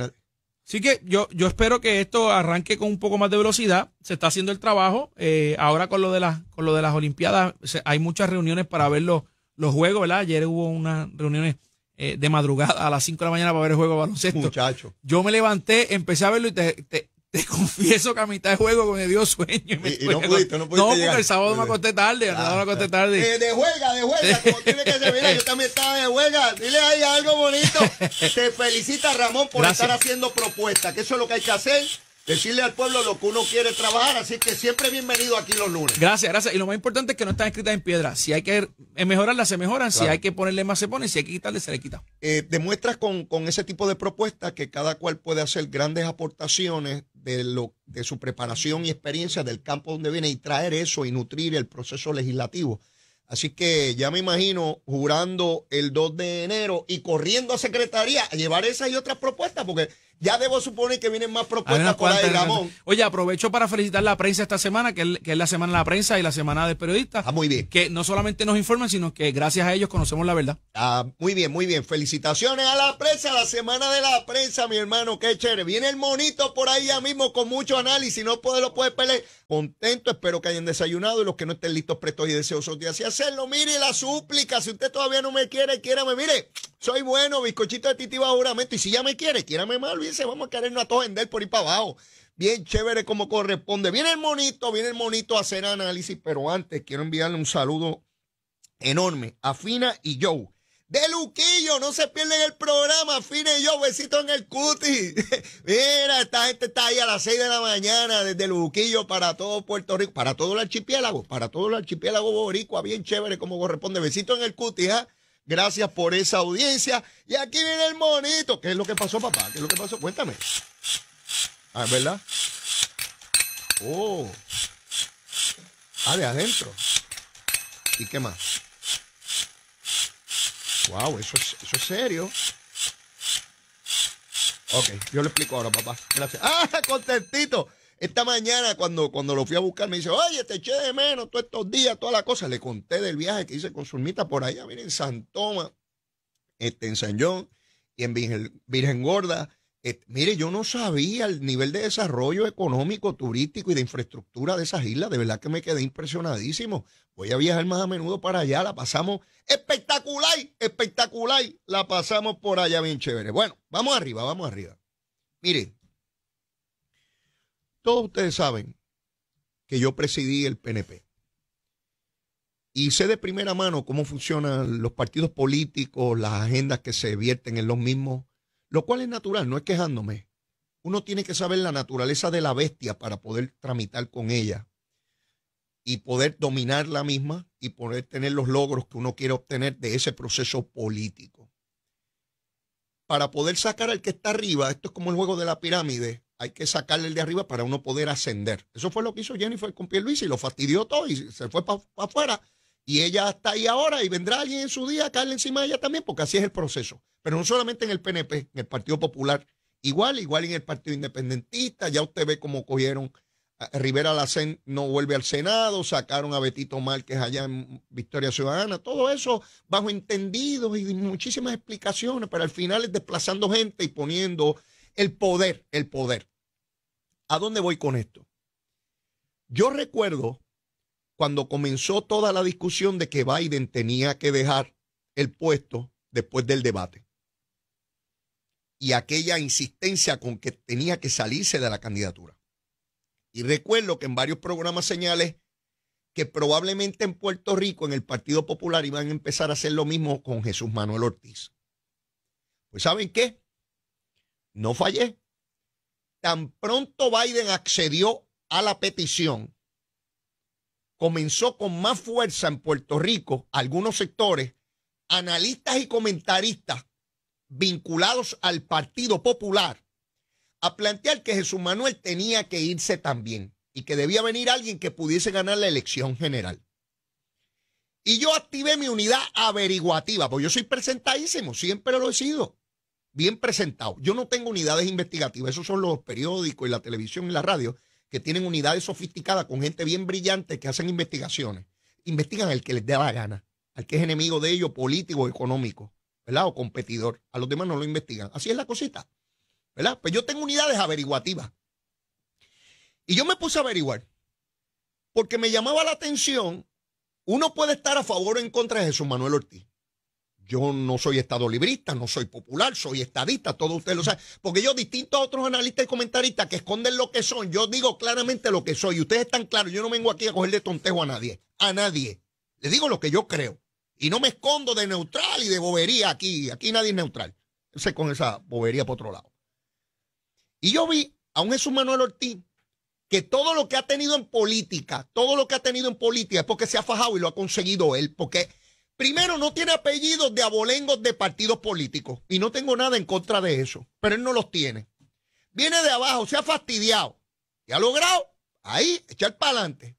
Así que yo, yo espero que esto arranque con un poco más de velocidad. Se está haciendo el trabajo. Eh, ahora con lo de las, con lo de las Olimpiadas, hay muchas reuniones para ver los, juegos, ¿verdad? Ayer hubo unas reuniones eh, de madrugada a las 5 de la mañana para ver el juego de baloncesto. Muchacho. Yo me levanté, empecé a verlo y te, (laughs) Te confieso que a mitad de juego con el Dios sueño. Y, no pudiste, no pudiste. No, porque el sábado me acosté tarde. El sábado me acosté ah, tarde. Eh, de juega, de juega. como (laughs) tiene que ser. Mira, yo también estaba de juega. Dile ahí algo bonito. (laughs) Te felicita, Ramón, por estar haciendo propuestas, que eso es lo que hay que hacer decirle al pueblo lo que uno quiere trabajar. Así que siempre bienvenido aquí los lunes. Gracias, gracias. Y lo más importante es que no están escritas en piedra. Si hay que eh, mejorarlas, se mejoran. Si hay que ponerle más, se pone. Si hay que quitarle, se le quita. Eh, demuestras con, con, ese tipo de propuestas que cada cual puede hacer grandes aportaciones de, lo, de su preparación y experiencia del campo donde viene y traer eso y nutrir el proceso legislativo. Así que ya me imagino jurando el 2 de enero y corriendo a secretaría a llevar esas y otras propuestas, porque ya debo suponer que vienen más propuestas por ahí, Ramón. Oye, aprovecho para felicitar a la prensa esta semana, que es, la semana de la prensa y la semana de periodistas. Ah, muy bien. Que no solamente nos informan, sino que gracias a ellos conocemos la verdad. Ah, muy bien, muy bien. Felicitaciones a la prensa, la semana de la prensa, mi hermano, qué chévere. Viene el monito por ahí ya mismo con mucho análisis, no puede, lo puede pelear. Contento, espero que hayan desayunado y los que no estén listos, prestos y deseosos de hacer lo mire la súplica. Si usted todavía no me quiere, me Mire, soy bueno, bizcochito de titi juramento. Y si ya me quiere, quiérame mal, bien, vamos a querernos a todos vender por ir para abajo. Bien chévere como corresponde. Viene el monito, viene el monito a hacer análisis, pero antes quiero enviarle un saludo enorme a Fina y Joe de Luquillo. No se pierden el programa. Fine yo, besito en el cuti. (laughs) Mira, esta gente está ahí a las 6 de la mañana desde Luquillo para todo Puerto Rico, para todo el archipiélago, para todo el archipiélago boricua, bien chévere como corresponde. Besito en el cuti, ¿ah? Gracias por esa audiencia. Y aquí viene el monito. ¿Qué es lo que pasó, papá? ¿Qué es lo que pasó? Cuéntame. Ah, ¿verdad? Oh. Ah, de adentro. ¿Y qué más? Wow, eso es, serio. Ok, yo le explico ahora, papá. Gracias. (laughs) ¡Ah, contentito! Esta mañana, cuando, cuando lo fui a buscar, me dice, oye, te eché de menos todos estos días, toda la cosa. Le conté del viaje que hice con Zulmita por allá, miren, en San Toma, este, en San John y en Virgen Gorda. Eh, mire, yo no sabía el nivel de desarrollo económico, turístico y de infraestructura de esas islas. De verdad que me quedé impresionadísimo. Voy a viajar más a menudo para allá. La pasamos espectacular, espectacular. La pasamos por allá bien chévere. Bueno, vamos arriba, vamos arriba. Mire, todos ustedes saben que yo presidí el PNP. Y sé de primera mano cómo funcionan los partidos políticos, las agendas que se vierten en los mismos lo cual es natural, no es quejándome. Uno tiene que saber la naturaleza de la bestia para poder tramitar con ella y poder dominar la misma y poder tener los logros que uno quiere obtener de ese proceso político. Para poder sacar al que está arriba, esto es como el juego de la pirámide, hay que sacarle el de arriba para uno poder ascender. Eso fue lo que hizo Jennifer con Luis y lo fastidió todo y se fue para afuera y ella está ahí ahora y vendrá alguien en su día a caerle encima de ella también, porque así es el proceso. Pero no solamente en el PNP, en el Partido Popular, igual, igual en el Partido Independentista, ya usted ve cómo cogieron a Rivera Lacen no vuelve al Senado, sacaron a Betito Márquez allá en Victoria Ciudadana, todo eso bajo entendidos y muchísimas explicaciones, pero al final es desplazando gente y poniendo el poder, el poder. ¿A dónde voy con esto? Yo recuerdo cuando comenzó toda la discusión de que Biden tenía que dejar el puesto después del debate. Y aquella insistencia con que tenía que salirse de la candidatura. Y recuerdo que en varios programas señales que probablemente en Puerto Rico, en el Partido Popular, iban a empezar a hacer lo mismo con Jesús Manuel Ortiz. Pues ¿saben qué? No fallé. Tan pronto Biden accedió a la petición, comenzó con más fuerza en Puerto Rico, algunos sectores, analistas y comentaristas vinculados al Partido Popular, a plantear que Jesús Manuel tenía que irse también y que debía venir alguien que pudiese ganar la elección general. Y yo activé mi unidad averiguativa, porque yo soy presentadísimo, siempre lo he sido, bien presentado. Yo no tengo unidades investigativas, esos son los periódicos y la televisión y la radio que tienen unidades sofisticadas con gente bien brillante que hacen investigaciones. Investigan al que les da la gana, al que es enemigo de ellos, político, económico, ¿verdad? O competidor. A los demás no lo investigan. Así es la cosita, ¿verdad? Pues yo tengo unidades averiguativas. Y yo me puse a averiguar, porque me llamaba la atención, uno puede estar a favor o en contra de Jesús Manuel Ortiz. Yo no soy estado no soy popular, soy estadista, todo usted lo sabe. Porque yo, distinto a otros analistas y comentaristas que esconden lo que son, yo digo claramente lo que soy. Y ustedes están claros, yo no vengo aquí a cogerle tontejo a nadie. A nadie. Le digo lo que yo creo. Y no me escondo de neutral y de bobería aquí. Aquí nadie es neutral. sé con esa bobería por otro lado. Y yo vi a un Jesús Manuel Ortiz que todo lo que ha tenido en política, todo lo que ha tenido en política es porque se ha fajado y lo ha conseguido él. Porque Primero, no tiene apellidos de abolengos de partidos políticos. Y no tengo nada en contra de eso. Pero él no los tiene. Viene de abajo, se ha fastidiado. Y ha logrado ahí echar para adelante.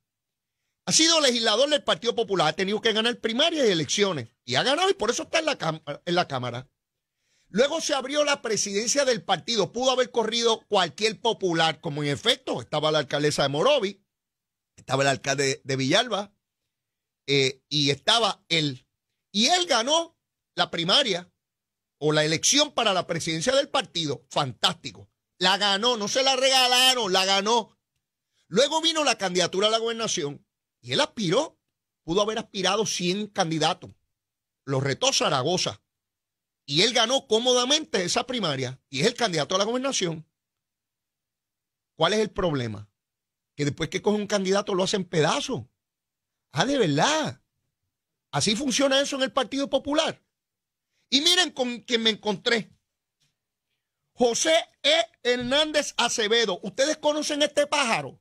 Ha sido legislador del Partido Popular. Ha tenido que ganar primarias y elecciones. Y ha ganado y por eso está en la, en la Cámara. Luego se abrió la presidencia del partido. Pudo haber corrido cualquier popular, como en efecto estaba la alcaldesa de Morovi, estaba el alcalde de Villalba eh, y estaba el y él ganó la primaria o la elección para la presidencia del partido. Fantástico. La ganó, no se la regalaron, la ganó. Luego vino la candidatura a la gobernación y él aspiró. Pudo haber aspirado 100 candidatos. Lo retó Zaragoza. Y él ganó cómodamente esa primaria y es el candidato a la gobernación. ¿Cuál es el problema? Que después que coge un candidato lo hacen pedazo. Ah, de verdad. Así funciona eso en el Partido Popular. Y miren con quien me encontré. José E. Hernández Acevedo. ¿Ustedes conocen este pájaro?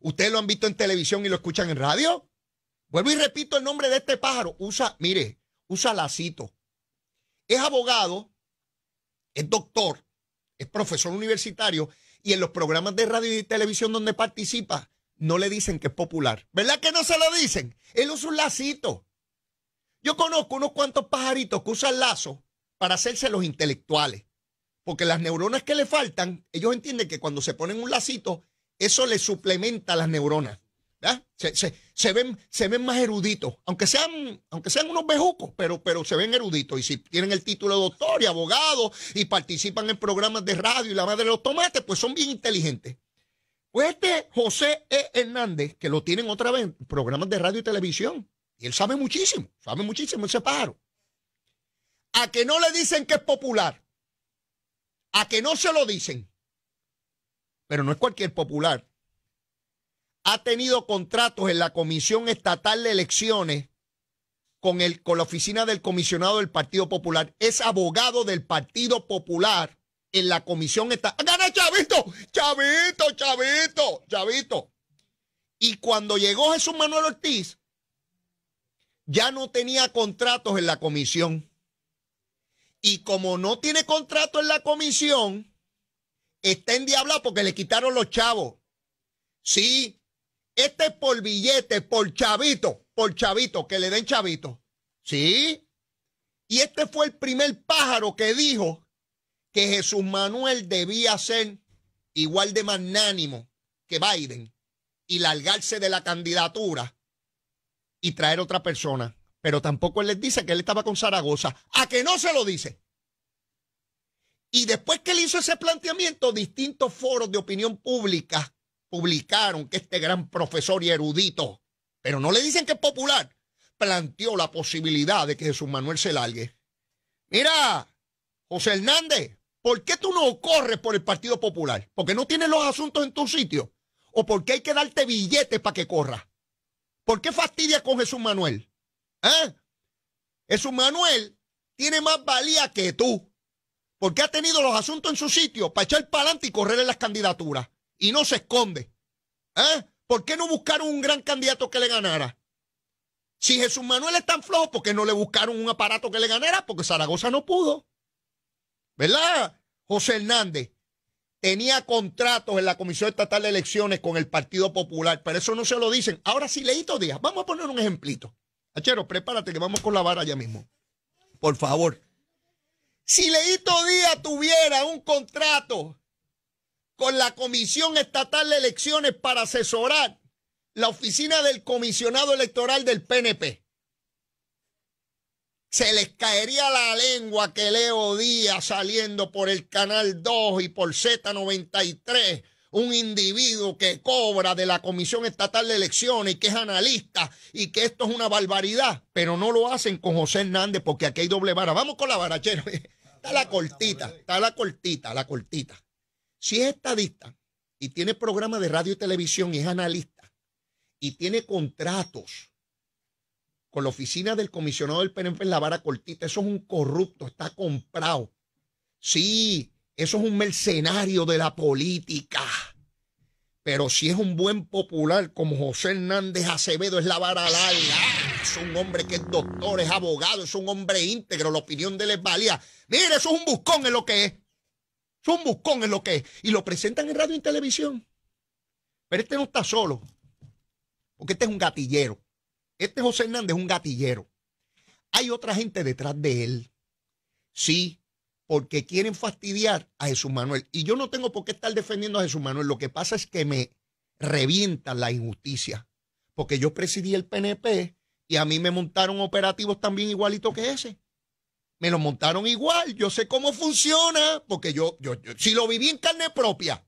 ¿Ustedes lo han visto en televisión y lo escuchan en radio? Vuelvo y repito el nombre de este pájaro. Usa, mire, usa lacito. Es abogado, es doctor, es profesor universitario y en los programas de radio y televisión donde participa, no le dicen que es popular. ¿Verdad que no se lo dicen? Él usa un lacito. Yo conozco unos cuantos pajaritos que usan lazos para hacerse los intelectuales. Porque las neuronas que le faltan, ellos entienden que cuando se ponen un lacito, eso le suplementa a las neuronas. Se, ven, se ven más eruditos, aunque sean, aunque sean unos bejucos, pero, pero se ven eruditos. Y si tienen el título de doctor y abogado y participan en programas de radio y la madre de los tomates, pues son bien inteligentes. Pues este José E. Hernández, que lo tienen otra vez en programas de radio y televisión, y él sabe muchísimo, sabe muchísimo ese pájaro. A que no le dicen que es popular, a que no se lo dicen, pero no es cualquier popular. Ha tenido contratos en la Comisión Estatal de Elecciones con, el, con la oficina del comisionado del Partido Popular. Es abogado del Partido Popular en la comisión está. ¡Gana Chavito! ¡Chavito, Chavito, Chavito! Y cuando llegó Jesús Manuel Ortiz, ya no tenía contratos en la comisión. Y como no tiene contrato en la comisión, está en diabla porque le quitaron los chavos. Sí, este es por billete, por chavito, por chavito, que le den chavito. Sí. Y este fue el primer pájaro que dijo que Jesús Manuel debía ser igual de magnánimo que Biden y largarse de la candidatura y traer otra persona. Pero tampoco él les dice que él estaba con Zaragoza. ¿A que no se lo dice? Y después que él hizo ese planteamiento, distintos foros de opinión pública publicaron que este gran profesor y erudito, pero no le dicen que es popular, planteó la posibilidad de que Jesús Manuel se largue. Mira, José Hernández, ¿Por qué tú no corres por el Partido Popular? ¿Porque no tienes los asuntos en tu sitio? ¿O porque hay que darte billetes para que corras? ¿Por qué fastidia con Jesús Manuel? ¿Eh? Jesús Manuel tiene más valía que tú. Porque ha tenido los asuntos en su sitio para echar para adelante y correr en las candidaturas. Y no se esconde. ¿Eh? ¿Por qué no buscaron un gran candidato que le ganara? Si Jesús Manuel es tan flojo, ¿por qué no le buscaron un aparato que le ganara? Porque Zaragoza no pudo. ¿Verdad? José Hernández, tenía contratos en la Comisión Estatal de Elecciones con el Partido Popular, pero eso no se lo dicen. Ahora, si Leito Díaz, vamos a poner un ejemplito. Hachero, prepárate que vamos con la vara ya mismo. Por favor. Si Leito Díaz tuviera un contrato con la Comisión Estatal de Elecciones para asesorar la oficina del comisionado electoral del PNP, se les caería la lengua que Leo Díaz saliendo por el Canal 2 y por Z93, un individuo que cobra de la Comisión Estatal de Elecciones y que es analista y que esto es una barbaridad, pero no lo hacen con José Hernández porque aquí hay doble vara. Vamos con la vara, chero. (laughs) Está la cortita, está la cortita, la cortita. Si es estadista y tiene programa de radio y televisión y es analista y tiene contratos la oficina del comisionado del PNP es la vara cortita. Eso es un corrupto, está comprado. Sí, eso es un mercenario de la política. Pero si es un buen popular como José Hernández Acevedo, es la vara larga. Es un hombre que es doctor, es abogado, es un hombre íntegro, la opinión de él es valía. Mire, eso es un buscón en lo que es. es un buscón en lo que es. Y lo presentan en radio y televisión. Pero este no está solo. Porque este es un gatillero. Este José Hernández es un gatillero. Hay otra gente detrás de él. Sí, porque quieren fastidiar a Jesús Manuel. Y yo no tengo por qué estar defendiendo a Jesús Manuel. Lo que pasa es que me revienta la injusticia. Porque yo presidí el PNP y a mí me montaron operativos también igualitos que ese. Me lo montaron igual. Yo sé cómo funciona. Porque yo, yo, yo si lo viví en carne propia.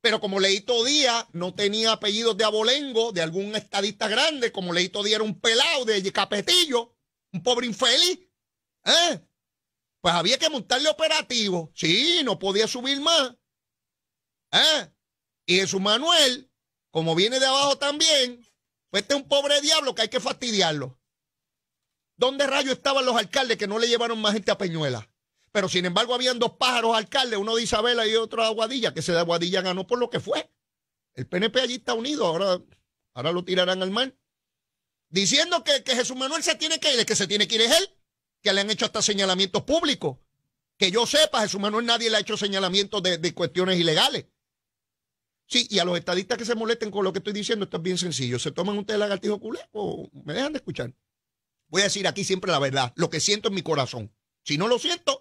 Pero como Leito Díaz no tenía apellidos de abolengo, de algún estadista grande, como Leito Díaz era un pelado de capetillo, un pobre infeliz, ¿eh? pues había que montarle operativo. Sí, no podía subir más. ¿eh? Y su Manuel, como viene de abajo también, pues este un pobre diablo que hay que fastidiarlo. ¿Dónde rayos estaban los alcaldes que no le llevaron más gente a Peñuela? Pero sin embargo, habían dos pájaros alcaldes, uno de Isabela y otro de Aguadilla, que ese de Aguadilla ganó por lo que fue. El PNP allí está unido, ahora, ahora lo tirarán al mar. Diciendo que, Jesús Manuel se tiene que ir, que se tiene que ir es él, que le han hecho hasta señalamientos públicos. Que yo sepa, Jesús Manuel nadie le ha hecho señalamientos de, cuestiones ilegales. Sí, y a los estadistas que se molesten con lo que estoy diciendo, esto es bien sencillo. ¿Se toman ustedes lagartijo culé o me dejan de escuchar? Voy a decir aquí siempre la verdad, lo que siento en mi corazón. Si no lo siento,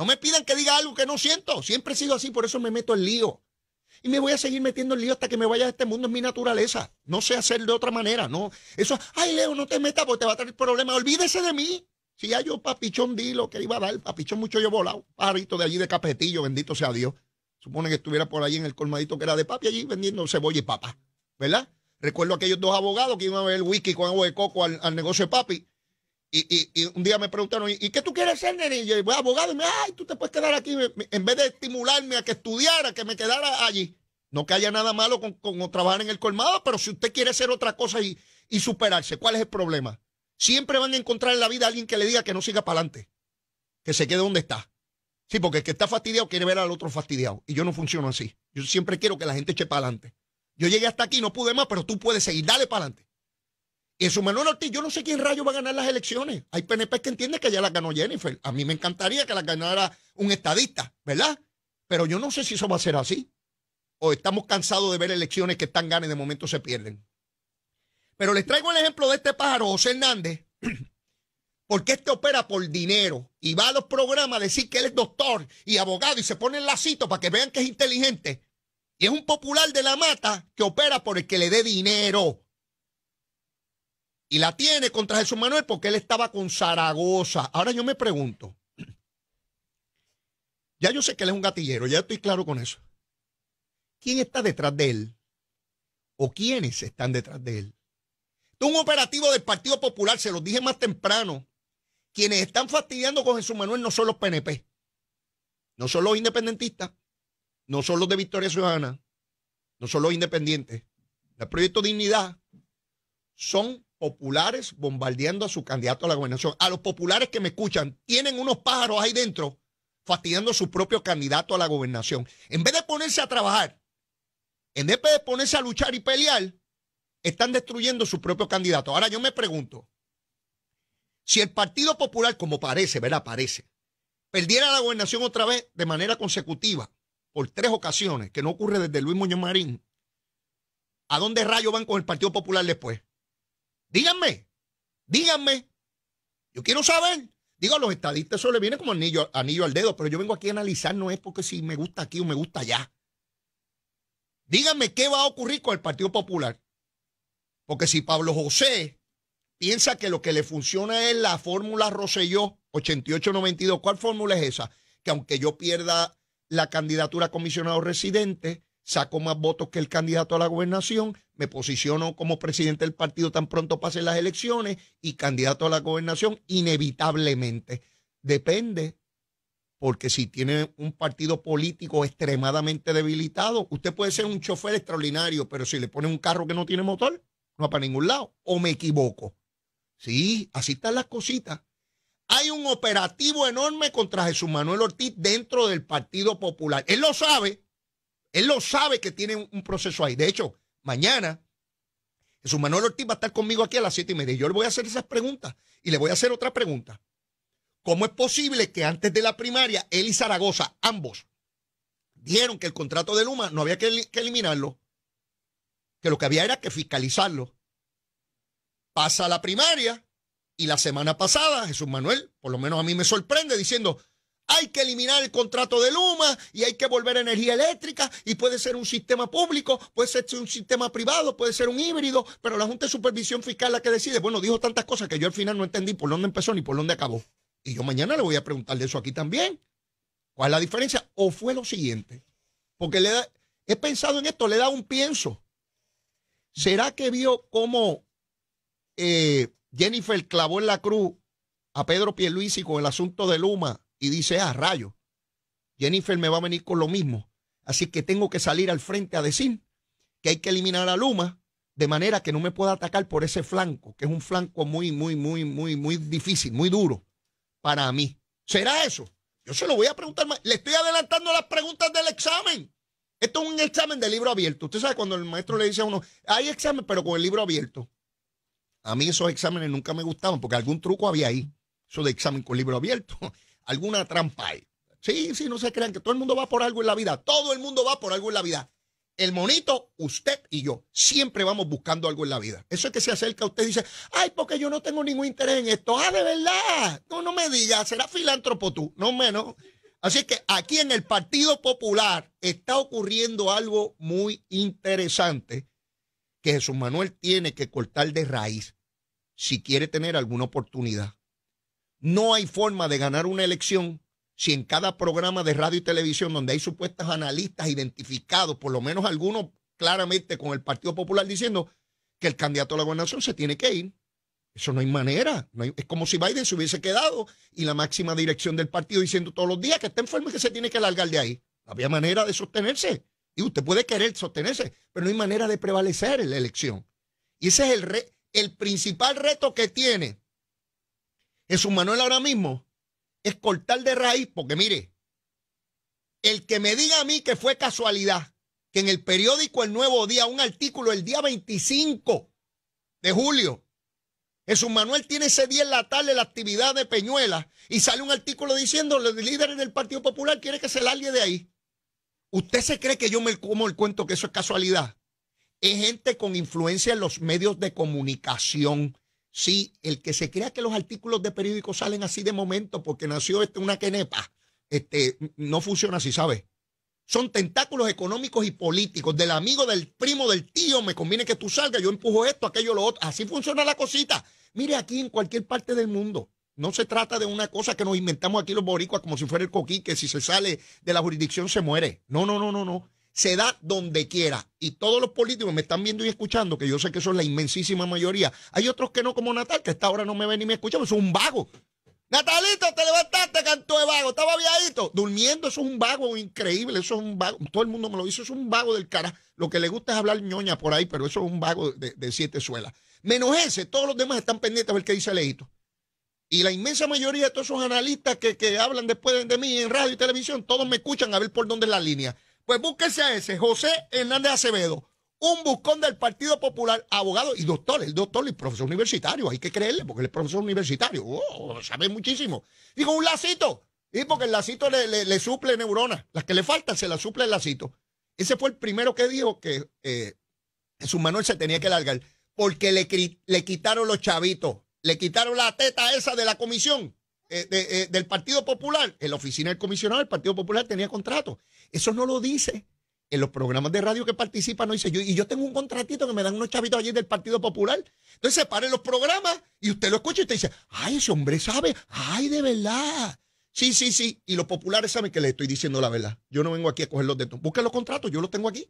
no me pidan que diga algo que no siento. Siempre he sido así, por eso me meto en lío. Y me voy a seguir metiendo en lío hasta que me vaya de este mundo, es mi naturaleza. No sé hacer de otra manera, no. Eso, ay, Leo, no te metas porque te va a traer problemas. Olvídese de mí. Si ya yo, papichón, di lo que iba a dar. Papichón, mucho yo volado. Pajarito de allí de capetillo, bendito sea Dios. Supone que estuviera por ahí en el colmadito que era de papi, allí vendiendo cebolla y papa, ¿verdad? Recuerdo aquellos dos abogados que iban a ver el whisky con agua de coco al, al negocio de papi y, un día me preguntaron, ¿y qué tú quieres ser, nene? Y yo, abogado, y me, ay, tú te puedes quedar aquí, en vez de estimularme a que estudiara, que me quedara allí. No que haya nada malo con, trabajar en el colmado, pero si usted quiere hacer otra cosa y, y superarse, ¿cuál es el problema? Siempre van a encontrar en la vida a alguien que le diga que no siga para adelante, que se quede donde está. Sí, porque el que está fastidiado quiere ver al otro fastidiado. Y yo no funciono así. Yo siempre quiero que la gente eche para adelante. Yo llegué hasta aquí, no pude más, pero tú puedes seguir, dale para adelante. Y su menor yo no sé quién rayo va a ganar las elecciones. Hay PNP que entiende que ya la ganó Jennifer. A mí me encantaría que la ganara un estadista, ¿verdad? Pero yo no sé si eso va a ser así. O estamos cansados de ver elecciones que están ganas y de momento se pierden. Pero les traigo el ejemplo de este pájaro, José Hernández, (clears throat) porque este opera por dinero y va a los programas a decir que él es doctor y abogado y se pone el lacito para que vean que es inteligente. Y es un popular de la mata que opera por el que le dé dinero. Y la tiene contra Jesús Manuel porque él estaba con Zaragoza. Ahora yo me pregunto, ya yo sé que él es un gatillero, ya estoy claro con eso. ¿Quién está detrás de él? ¿O quiénes están detrás de él? Un operativo del Partido Popular, se los dije más temprano. Quienes están fastidiando con Jesús Manuel no son los PNP, no son los independentistas, no son los de Victoria Ciudadana, no son los independientes. El proyecto Dignidad son populares bombardeando a su candidato a la gobernación. A los populares que me escuchan, tienen unos pájaros ahí dentro fastidiando a su propio candidato a la gobernación. En vez de ponerse a trabajar, en vez de ponerse a luchar y pelear, están destruyendo su propio candidato. Ahora yo me pregunto, si el Partido Popular, como parece, ¿verdad? Parece, perdiera la gobernación otra vez de manera consecutiva, por tres ocasiones, que no ocurre desde Luis Muñoz Marín, ¿a dónde rayo van con el Partido Popular después? Díganme, díganme. Yo quiero saber. Digo, a los estadistas eso le viene como anillo, anillo al dedo, pero yo vengo aquí a analizar, no es porque si me gusta aquí o me gusta allá. Díganme qué va a ocurrir con el Partido Popular. Porque si Pablo José piensa que lo que le funciona es la fórmula Roselló 88-92, ¿cuál fórmula es esa? Que aunque yo pierda la candidatura a comisionado residente, saco más votos que el candidato a la gobernación, me posiciono como presidente del partido tan pronto pasen las elecciones y candidato a la gobernación inevitablemente. Depende, porque si tiene un partido político extremadamente debilitado, usted puede ser un chofer extraordinario, pero si le pone un carro que no tiene motor, no va para ningún lado. ¿O me equivoco? Sí, así están las cositas. Hay un operativo enorme contra Jesús Manuel Ortiz dentro del Partido Popular. Él lo sabe, él lo sabe que tiene un proceso ahí. De hecho, mañana Jesús Manuel Ortiz va a estar conmigo aquí a las siete y media. Yo le voy a hacer esas preguntas y le voy a hacer otra pregunta. ¿Cómo es posible que antes de la primaria él y Zaragoza, ambos, dieron que el contrato de Luma no había que, que eliminarlo, que lo que había era que fiscalizarlo? Pasa la primaria y la semana pasada Jesús Manuel, por lo menos a mí me sorprende, diciendo, hay que eliminar el contrato de Luma y hay que volver a energía eléctrica y puede ser un sistema público, puede ser un sistema privado, puede ser un híbrido, pero la Junta de Supervisión Fiscal la que decide. Bueno, dijo tantas cosas que yo al final no entendí por dónde empezó ni por dónde acabó. Y yo mañana le voy a preguntar de eso aquí también. ¿Cuál es la diferencia? O fue lo siguiente, porque le he pensado en esto, le da un pienso. ¿Será que vio cómo eh, Jennifer clavó en la cruz a Pedro Pierluisi con el asunto de Luma y dice, ah, rayo, Jennifer me va a venir con lo mismo. Así que tengo que salir al frente a decir que hay que eliminar a Luma de manera que no me pueda atacar por ese flanco, que es un flanco muy, muy, muy, muy, muy difícil, muy duro para mí. ¿Será eso? Yo se lo voy a preguntar Le estoy adelantando las preguntas del examen. Esto es un examen de libro abierto. Usted sabe cuando el maestro le dice a uno, hay examen, pero con el libro abierto. A mí esos exámenes nunca me gustaban porque algún truco había ahí. Eso de examen con libro abierto alguna trampa hay. Sí, sí, no se crean que todo el mundo va por algo en la vida. Todo el mundo va por algo en la vida. El monito, usted y yo, siempre vamos buscando algo en la vida. Eso es que se acerca a usted y dice, ay, porque yo no tengo ningún interés en esto. Ah, de verdad. No, no me digas, será filántropo tú. No menos. Así que aquí en el Partido Popular está ocurriendo algo muy interesante que Jesús Manuel tiene que cortar de raíz si quiere tener alguna oportunidad. No hay forma de ganar una elección si en cada programa de radio y televisión donde hay supuestos analistas identificados, por lo menos algunos claramente con el Partido Popular diciendo que el candidato a la gobernación se tiene que ir. Eso no hay manera. es como si Biden se hubiese quedado y la máxima dirección del partido diciendo todos los días que está enfermo y que se tiene que largar de ahí. había manera de sostenerse. Y usted puede querer sostenerse, pero no hay manera de prevalecer en la elección. Y ese es el, el principal reto que tiene Jesús Manuel ahora mismo es cortar de raíz, porque mire, el que me diga a mí que fue casualidad que en el periódico El Nuevo Día, un artículo el día 25 de julio, Jesús Manuel tiene ese día en la tarde la actividad de Peñuela y sale un artículo diciendo, los líderes del Partido Popular quiere que se largue de ahí. ¿Usted se cree que yo me como el cuento que eso es casualidad? Es gente con influencia en los medios de comunicación si el que se crea que los artículos de periódicos salen así de momento porque nació este, una quenepa, este, no funciona así, ¿sabes? Son tentáculos económicos y políticos, del amigo, del primo, del tío, me conviene que tú salgas, yo empujo esto, aquello, lo otro. Así funciona la cosita. Mire, aquí en cualquier parte del mundo, no se trata de una cosa que nos inventamos aquí los boricuas como si fuera el coquí, que si se sale de la jurisdicción se muere. No, no, no, no, no se da donde quiera. Y todos los políticos me están viendo y escuchando, que yo sé que son la inmensísima mayoría. Hay otros que no, como Natal, que hasta ahora no me ven ni me escuchan, es pues, un vago. Natalito, te levantaste, cantó de vago, estaba viadito, durmiendo, eso es un vago increíble, eso es un vago, todo el mundo me lo dice, eso es un vago del cara. Lo que le gusta es hablar ñoña por ahí, pero eso es un vago de, siete suelas. Menos ese, todos los demás están pendientes a ver qué dice Leito. Y la inmensa mayoría de todos esos analistas que, que hablan después de mí en radio y televisión, todos me escuchan a ver por dónde es la línea. Pues búsquese a ese, José Hernández Acevedo, un buscón del Partido Popular, abogado y doctor, el doctor y profesor universitario, hay que creerle porque él es profesor universitario, oh, sabe muchísimo. Digo, un lacito, y porque el lacito le, suple neuronas, las que le faltan se las suple el lacito. Ese fue el primero que dijo que su eh, Jesús se tenía que largar porque le, le quitaron los chavitos, le quitaron la teta esa de la comisión eh, eh, del Partido Popular, en la oficina del comisionado del Partido Popular tenía contrato. Eso no lo dice. En los programas de radio que participan. no dice yo. Y yo tengo un contratito que me dan unos chavitos allí del Partido Popular. Entonces se paren los programas y usted lo escucha y te dice, ay, ese hombre sabe, ay, de verdad. Sí, sí, sí. Y los populares saben que le estoy diciendo la verdad. Yo no vengo aquí a coger de dedos. Busca los contratos, yo los tengo aquí.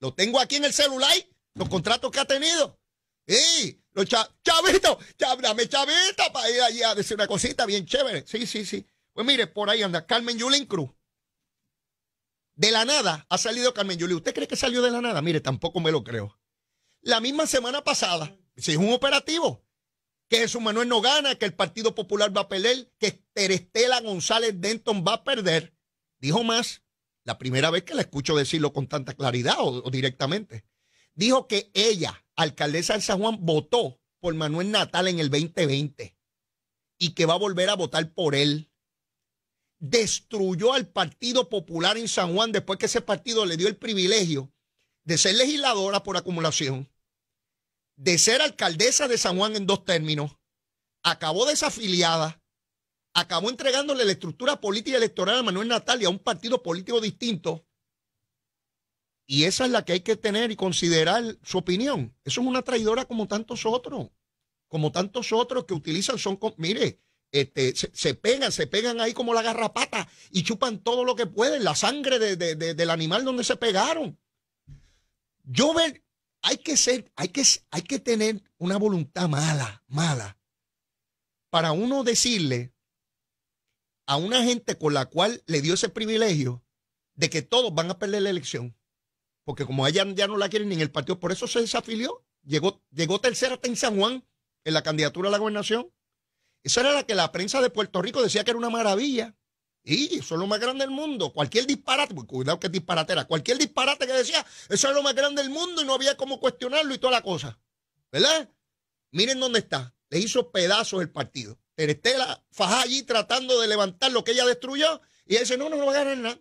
Los tengo aquí en el celular, los contratos que ha tenido. ¡Ey! Los chavito chavita para ir allá a decir una cosita bien chévere. Sí, sí, sí. Pues mire, por ahí anda Carmen Yulín Cruz. De la nada ha salido Carmen Yulín. ¿Usted cree que salió de la nada? Mire, tampoco me lo creo. La misma semana pasada, si es un operativo, que Jesús Manuel no gana, que el Partido Popular va a perder, que Terestela González Denton va a perder. Dijo más, la primera vez que la escucho decirlo con tanta claridad o directamente. Dijo que ella alcaldesa de San Juan votó por Manuel Natal en el 2020 y que va a volver a votar por él. Destruyó al Partido Popular en San Juan después que ese partido le dio el privilegio de ser legisladora por acumulación, de ser alcaldesa de San Juan en dos términos, acabó desafiliada, acabó entregándole la estructura política electoral a Manuel Natal y a un partido político distinto y esa es la que hay que tener y considerar su opinión. Eso es una traidora como tantos otros, como tantos otros que utilizan, son, mire, este, se, pegan, se pegan ahí como la garrapata y chupan todo lo que pueden, la sangre del animal donde se pegaron. Yo ver, hay que ser, hay que, hay que tener una voluntad mala, mala, para uno decirle a una gente con la cual le dio ese privilegio de que todos van a perder la elección porque como ella ya no la quiere ni en el partido, por eso se desafilió. Llegó, llegó tercera hasta en San Juan, en la candidatura a la gobernación. Esa era la que la prensa de Puerto Rico decía que era una maravilla. Y eso es lo más grande del mundo. Cualquier disparate, pues, cuidado que es disparatera, cualquier disparate que decía, eso es lo más grande del mundo y no había cómo cuestionarlo y toda la cosa. ¿Verdad? Miren dónde está. Le hizo pedazos el partido. Terestela fajá allí tratando de levantar lo que ella destruyó y dice, no, no, no va a ganar nada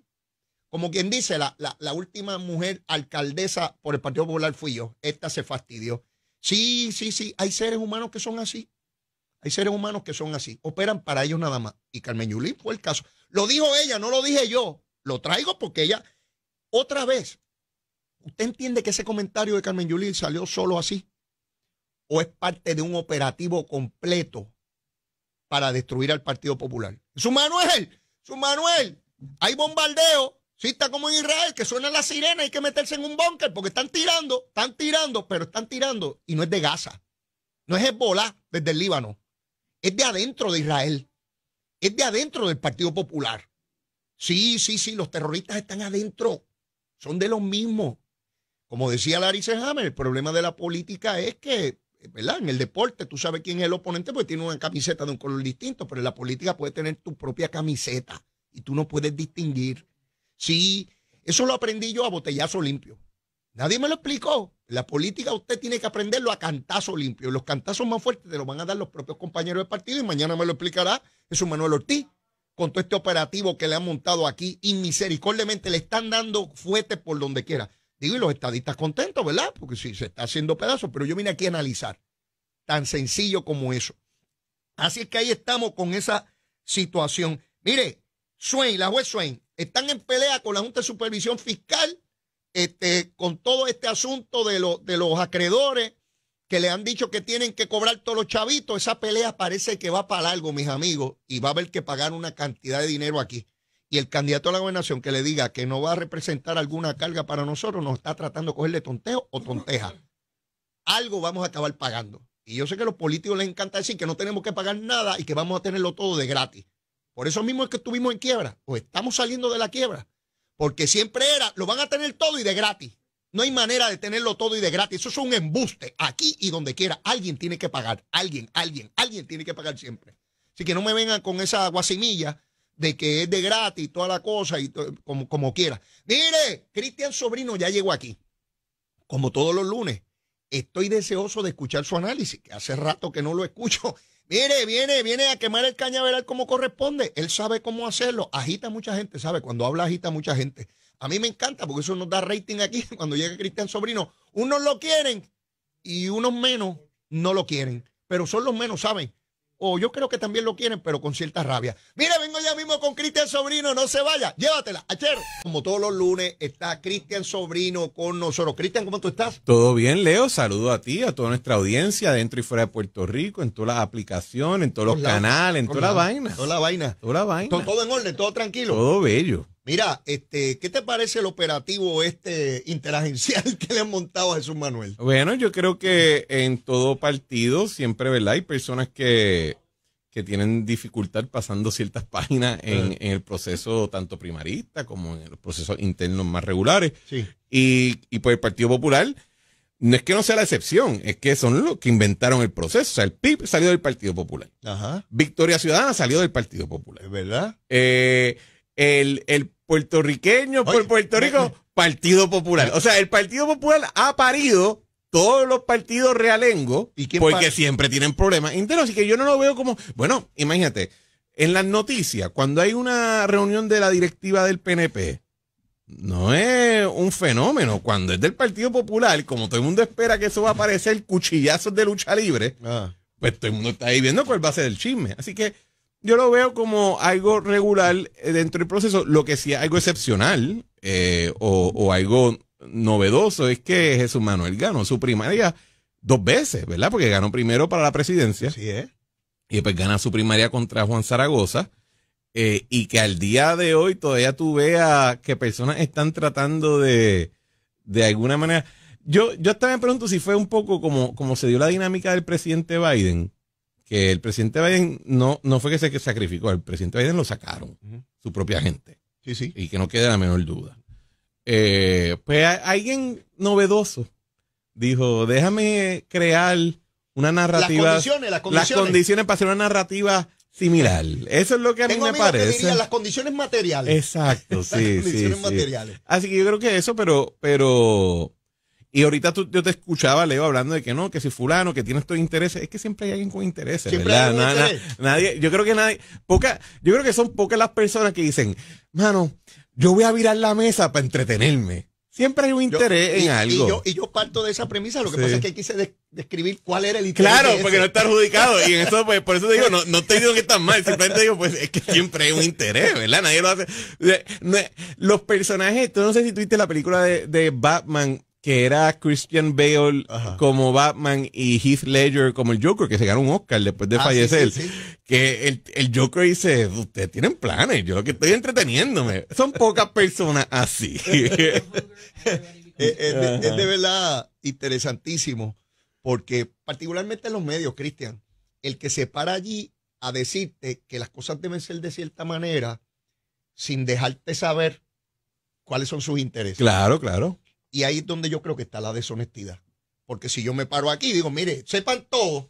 como quien dice, la, última mujer alcaldesa por el Partido Popular fui yo. Esta se fastidió. Sí, sí, sí, hay seres humanos que son así. Hay seres humanos que son así. Operan para ellos nada más. Y Carmen Yulín fue el caso. Lo dijo ella, no lo dije yo. Lo traigo porque ella, otra vez, ¿usted entiende que ese comentario de Carmen Yulín salió solo así? ¿O es parte de un operativo completo para destruir al Partido Popular? Su Manuel, su Manuel, hay bombardeo Sí, está como en Israel, que suena la sirena, hay que meterse en un búnker porque están tirando, están tirando, pero están tirando y no es de Gaza. No es Hezbollah desde el Líbano. Es de adentro de Israel. Es de adentro del Partido Popular. Sí, sí, sí, los terroristas están adentro. Son de los mismos. Como decía Larry Hammer, el problema de la política es que, ¿verdad? En el deporte tú sabes quién es el oponente porque tiene una camiseta de un color distinto, pero en la política puede tener tu propia camiseta y tú no puedes distinguir. Sí, eso lo aprendí yo a botellazo limpio. Nadie me lo explicó. La política usted tiene que aprenderlo a cantazo limpio. Los cantazos más fuertes te los van a dar los propios compañeros del partido y mañana me lo explicará Jesús Manuel Ortiz con todo este operativo que le han montado aquí y misericordiamente Le están dando fuetes por donde quiera. Digo, y los estadistas contentos, ¿verdad? Porque sí, se está haciendo pedazos, pero yo vine aquí a analizar. Tan sencillo como eso. Así es que ahí estamos con esa situación. Mire, Swain, la juez Swain, están en pelea con la Junta de Supervisión Fiscal este, con todo este asunto de, de los acreedores que le han dicho que tienen que cobrar todos los chavitos. Esa pelea parece que va para algo, mis amigos, y va a haber que pagar una cantidad de dinero aquí. Y el candidato a la gobernación que le diga que no va a representar alguna carga para nosotros, nos está tratando de cogerle tonteo o tonteja. Algo vamos a acabar pagando. Y yo sé que a los políticos les encanta decir que no tenemos que pagar nada y que vamos a tenerlo todo de gratis. Por eso mismo es que estuvimos en quiebra, o estamos saliendo de la quiebra, porque siempre era, lo van a tener todo y de gratis. No hay manera de tenerlo todo y de gratis. Eso es un embuste. Aquí y donde quiera. Alguien tiene que pagar. Alguien, alguien, alguien tiene que pagar siempre. Así que no me vengan con esa guasimilla de que es de gratis toda la cosa y como, como quiera. Mire, Cristian Sobrino ya llegó aquí. Como todos los lunes. Estoy deseoso de escuchar su análisis, que hace rato que no lo escucho. Mire, viene, viene a quemar el cañaveral como corresponde. Él sabe cómo hacerlo. Agita mucha gente, ¿sabe? Cuando habla agita mucha gente. A mí me encanta porque eso nos da rating aquí (laughs) cuando llega Cristian Sobrino. Unos lo quieren y unos menos no lo quieren. Pero son los menos, ¿saben? o yo creo que también lo quieren, pero con cierta rabia. Mira, vengo ya mismo con Cristian Sobrino, no se vaya, llévatela, ¡Ayer! Como todos los lunes está Cristian Sobrino con nosotros. Cristian, ¿cómo tú estás? Todo bien, Leo, saludo a ti, a toda nuestra audiencia dentro y fuera de Puerto Rico, en todas las aplicaciones, en todos los canales, en toda la, vaina. Toda la vaina. Toda la vaina. Todo, en orden, todo tranquilo. Todo bello. Mira, este, ¿qué te parece el operativo este interagencial (laughs) que le han montado a Jesús Manuel? Bueno, yo creo que en todo partido siempre, ¿verdad? Hay personas que, que tienen dificultad pasando ciertas páginas en, el proceso tanto primarista como en los procesos internos más regulares. Sí. Y, y pues el Partido Popular no es que no sea la excepción, es que son los que inventaron el proceso. O sea, el PIB salió del Partido Popular. Ajá. Victoria Ciudadana salió del Partido Popular. Es verdad. Eh, el, puertorriqueño por Puerto Rico, Partido Popular. o sea, el Partido Popular ha parido todos los partidos realengos porque siempre tienen problemas internos. Así que yo no lo veo como. Bueno, imagínate, en las noticias, cuando hay una reunión de la directiva del PNP, no es un fenómeno. Cuando es del Partido Popular, como todo el mundo espera que eso va a aparecer cuchillazos de lucha libre, ah. pues todo el mundo está ahí viendo cuál va a ser el chisme. Así que yo lo veo como algo regular eh, dentro del proceso. Lo que sí es algo excepcional eh, o, algo novedoso es que Jesús Manuel ganó su primaria dos veces, ¿verdad? Porque ganó primero para la presidencia. Sí, ¿eh? Y después gana su primaria contra Juan Zaragoza. Eh, y que al día de hoy todavía tú veas que personas están tratando de, de alguna manera. Yo, yo pregunto si fue un poco como, como se dio la dinámica del presidente Biden que el presidente Biden no, no fue que se sacrificó, el presidente Biden lo sacaron, su propia gente. Sí, sí. Y que no quede la menor duda. Eh, pues alguien novedoso dijo, déjame crear una narrativa. Las condiciones, las condiciones. Las condiciones para hacer una narrativa similar. Eso es lo que a mí me parece. las condiciones materiales. Exacto, (laughs) sí. las condiciones materiales. Así que yo creo que eso, pero, pero y ahorita yo te escuchaba, Leo, hablando de que no, que si fulano, que tiene estos intereses. Es que siempre hay alguien con intereses, ¿verdad? interés. nadie, yo creo que nadie, poca, yo creo que son pocas las personas que dicen, mano, yo voy a virar la mesa para entretenerme. Siempre hay un interés en algo. Y yo, parto de esa premisa, lo que pasa es que quise describir cuál era el interés. Claro, porque no está adjudicado. y en eso, pues, por eso te digo, no, te digo que estás mal, simplemente digo, pues, es que siempre hay un interés, ¿verdad? Nadie lo hace. Los personajes, tú no sé si tuviste la película de Batman, que era Christian Bale como Batman y Heath Ledger como el Joker, que se ganó un Oscar después de ah, fallecer. Que el, Joker dice, ustedes tienen planes, yo que estoy entreteniéndome. Son pocas personas así. (laughs) Eh, eh, es, de, verdad interesantísimo, porque particularmente los medios, Christian, el que se para allí a decirte que las cosas deben ser de cierta manera, sin dejarte saber cuáles son sus intereses. Claro, claro. Y ahí es donde yo creo que está la deshonestidad. Porque si yo me paro aquí digo, mire, sepan todos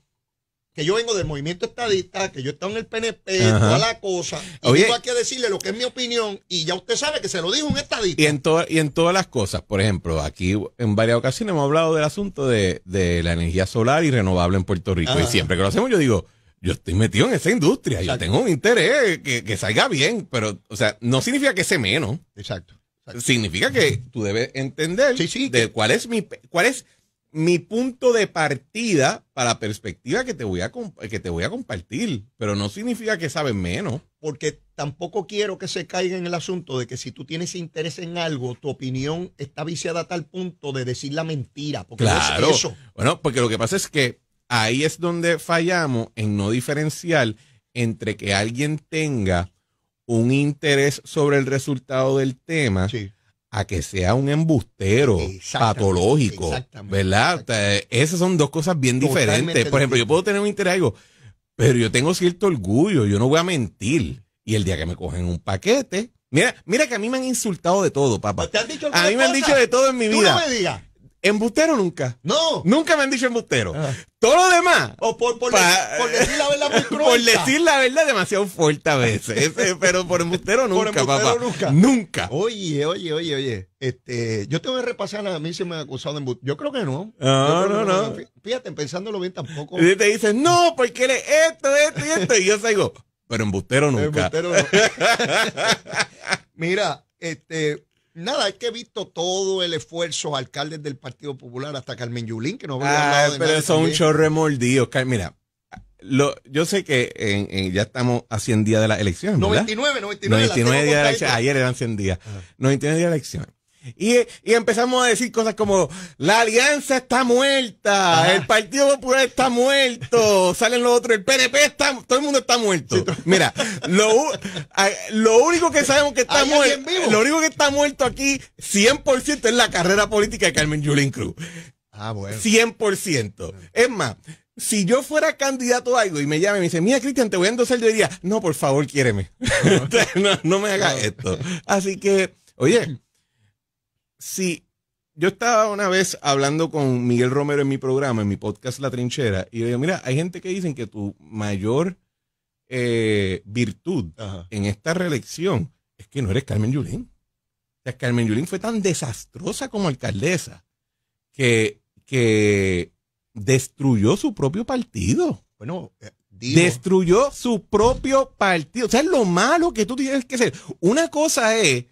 que yo vengo del movimiento estadista, que yo he estado en el PNP, toda la cosa, y aquí a decirle lo que es mi opinión, y ya usted sabe que se lo dijo un estadista. Y en, y en todas las cosas, por ejemplo, aquí en varias ocasiones hemos hablado del asunto de, de la energía solar y renovable en Puerto Rico, y siempre que lo hacemos yo digo, yo estoy metido en esa industria, yo tengo un interés que, que, salga bien, pero, o sea, no significa que sea menos. Exacto. Significa que tú debes entender de cuál es mi cuál es mi punto de partida para la perspectiva que te voy a que te voy a compartir, pero no significa que sabes menos, porque tampoco quiero que se caiga en el asunto de que si tú tienes interés en algo, tu opinión está viciada a tal punto de decir la mentira, claro. Bueno, porque lo que pasa es que ahí es donde fallamos en no diferenciar entre que alguien tenga un interés sobre el resultado del tema. a que sea un embustero patológico, ¿verdad? Esas son dos cosas bien diferentes. Por ejemplo, yo puedo tener un interés digo, pero yo tengo cierto orgullo, yo no voy a mentir. Y el día que me cogen un paquete, mira, mira que a mí me han insultado de todo, papá. a mí me han dicho de todo en mi vida. No me digas. Embustero nunca. No. Nunca me han dicho embustero. Ah. Todo lo demás. O por, decir la verdad muy cruel. (laughs) Por decir la verdad demasiado fuerte a veces. (laughs) pero por embustero nunca, por embustero papá. Nunca. nunca. Oye, oye, oye, oye. Este, yo tengo que repasar a mí si me han acusado de embustero. Yo ah, creo que no. No, no, no, Fíjate, pensándolo bien tampoco. Y te dicen, no, porque eres esto, esto y esto. y yo salgo, pero embustero (laughs) nunca. Embustero no. Mira, este, Nada, es que he visto todo el esfuerzo alcaldes del Partido Popular, hasta Carmen Yulín, que no había ah, hablado de Pero eso son un chorre mordido. Mira, lo, yo sé que en, en, ya estamos a 100 días de las elecciones. 99, 99. 99 días de elecciones. Ayer eran 100 días. 99 días de elecciones. Y, empezamos a decir cosas como, la alianza está muerta, el Partido Popular está muerto, salen los otros, el PNP está, todo el mundo está muerto. Mira, lo, único que sabemos que está muerto, lo único que está muerto aquí 100% es la carrera política de Carmen julien Cruz. Ah, bueno. 100%. Es más, si yo fuera candidato a algo y me llame y me dice, mira, Cristian, te voy a endosar, yo diría, no, por favor, quiéreme. (laughs) (laughs) no, me hagas esto. Así que, oye, si yo estaba una vez hablando con Miguel Romero en mi programa, en mi podcast La Trinchera, y le digo, mira, hay gente que dicen que tu mayor eh, virtud en esta reelección es que no eres Carmen Yulín. O sea, Carmen Yulín fue tan desastrosa como alcaldesa que, que destruyó su propio partido. Bueno, eh, destruyó su propio partido. O sea, es lo malo que tú tienes que ser Una cosa es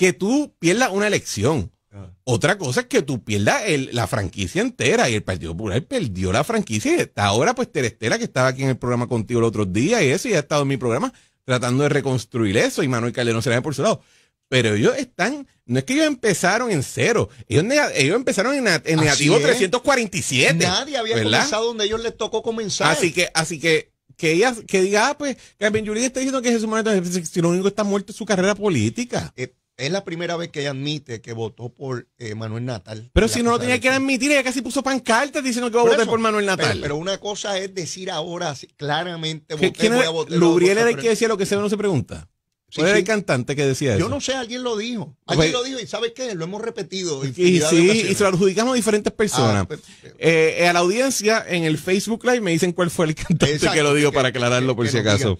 que tú pierdas una elección. Ah. Otra cosa es que tú pierdas la franquicia entera y el Partido Popular perdió la franquicia. Y ahora, pues Terestela, que estaba aquí en el programa contigo el otro día y eso, y ha estado en mi programa tratando de reconstruir eso, y Manuel Calderón se la por su lado. Pero ellos están, no es que ellos empezaron en cero, ellos, ellos empezaron en, negativo 347. Nadie había comenzado donde ellos les tocó comenzar. Así que, así que que ella que diga, ah, pues, Carmen está diciendo que Jesús Manuel si único que está muerto es su carrera política. Eh, es la primera vez que ella admite que votó por eh, Manuel Natal. Pero si no lo tenía que admitir, ella casi puso pancartas diciendo que va a votar por Manuel Natal. Pero, una cosa es decir ahora claramente voté, ¿Quién voy a votar. Lubriel era el que decía lo que se no se pregunta. Sí, era el cantante que decía eso? Yo no sé, alguien lo dijo. Pues, alguien lo dijo y ¿sabes qué? Lo hemos repetido. Y y se lo adjudicamos a diferentes personas. Ah, pues, pues, eh, eh, a la audiencia en el Facebook Live me dicen cuál fue el cantante que lo dijo para aclararlo por si acaso.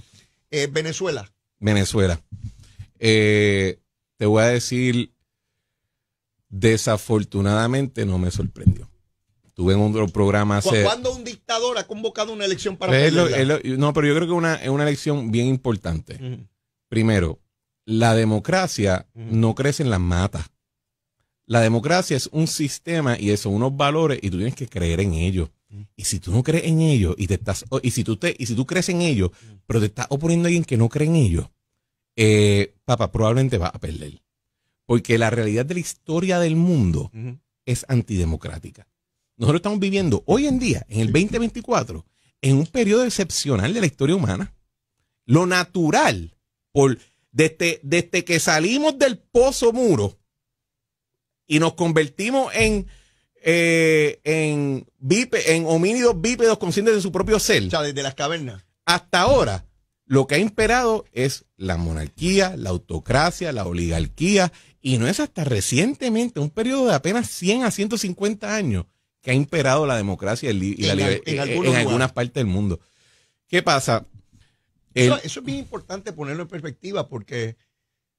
Venezuela. Venezuela. Eh, te voy a decir, desafortunadamente no me sorprendió. Tuve en otro programa hace... ¿Cuándo un dictador ha convocado una elección para... no, pero yo creo que es una elección bien importante. Primero, la democracia no crece en las matas. La democracia es un sistema y eso unos valores y tú tienes que creer en ellos. Y si tú no crees en ellos y te estás y si tú te y si tú crees en ellos, pero te estás oponiendo a alguien que no cree en ellos, eh, papá, probablemente va a perder. Porque la realidad de la historia del mundo es antidemocrática. Nosotros estamos viviendo hoy en día, en el 2024, en un periodo excepcional de la historia humana. Lo natural, por, desde, que salimos del pozo muro y nos convertimos en, eh, en, en homínidos bípedos conscientes de su propio ser. desde las cavernas. Hasta ahora, lo que ha imperado es la monarquía, la autocracia, la oligarquía, y no es hasta recientemente, un periodo de apenas 100 a 150 años, que ha imperado la democracia y la libertad eh, eh, en, algunas partes del mundo. ¿Qué pasa? eso, eso, es bien importante ponerlo en perspectiva porque,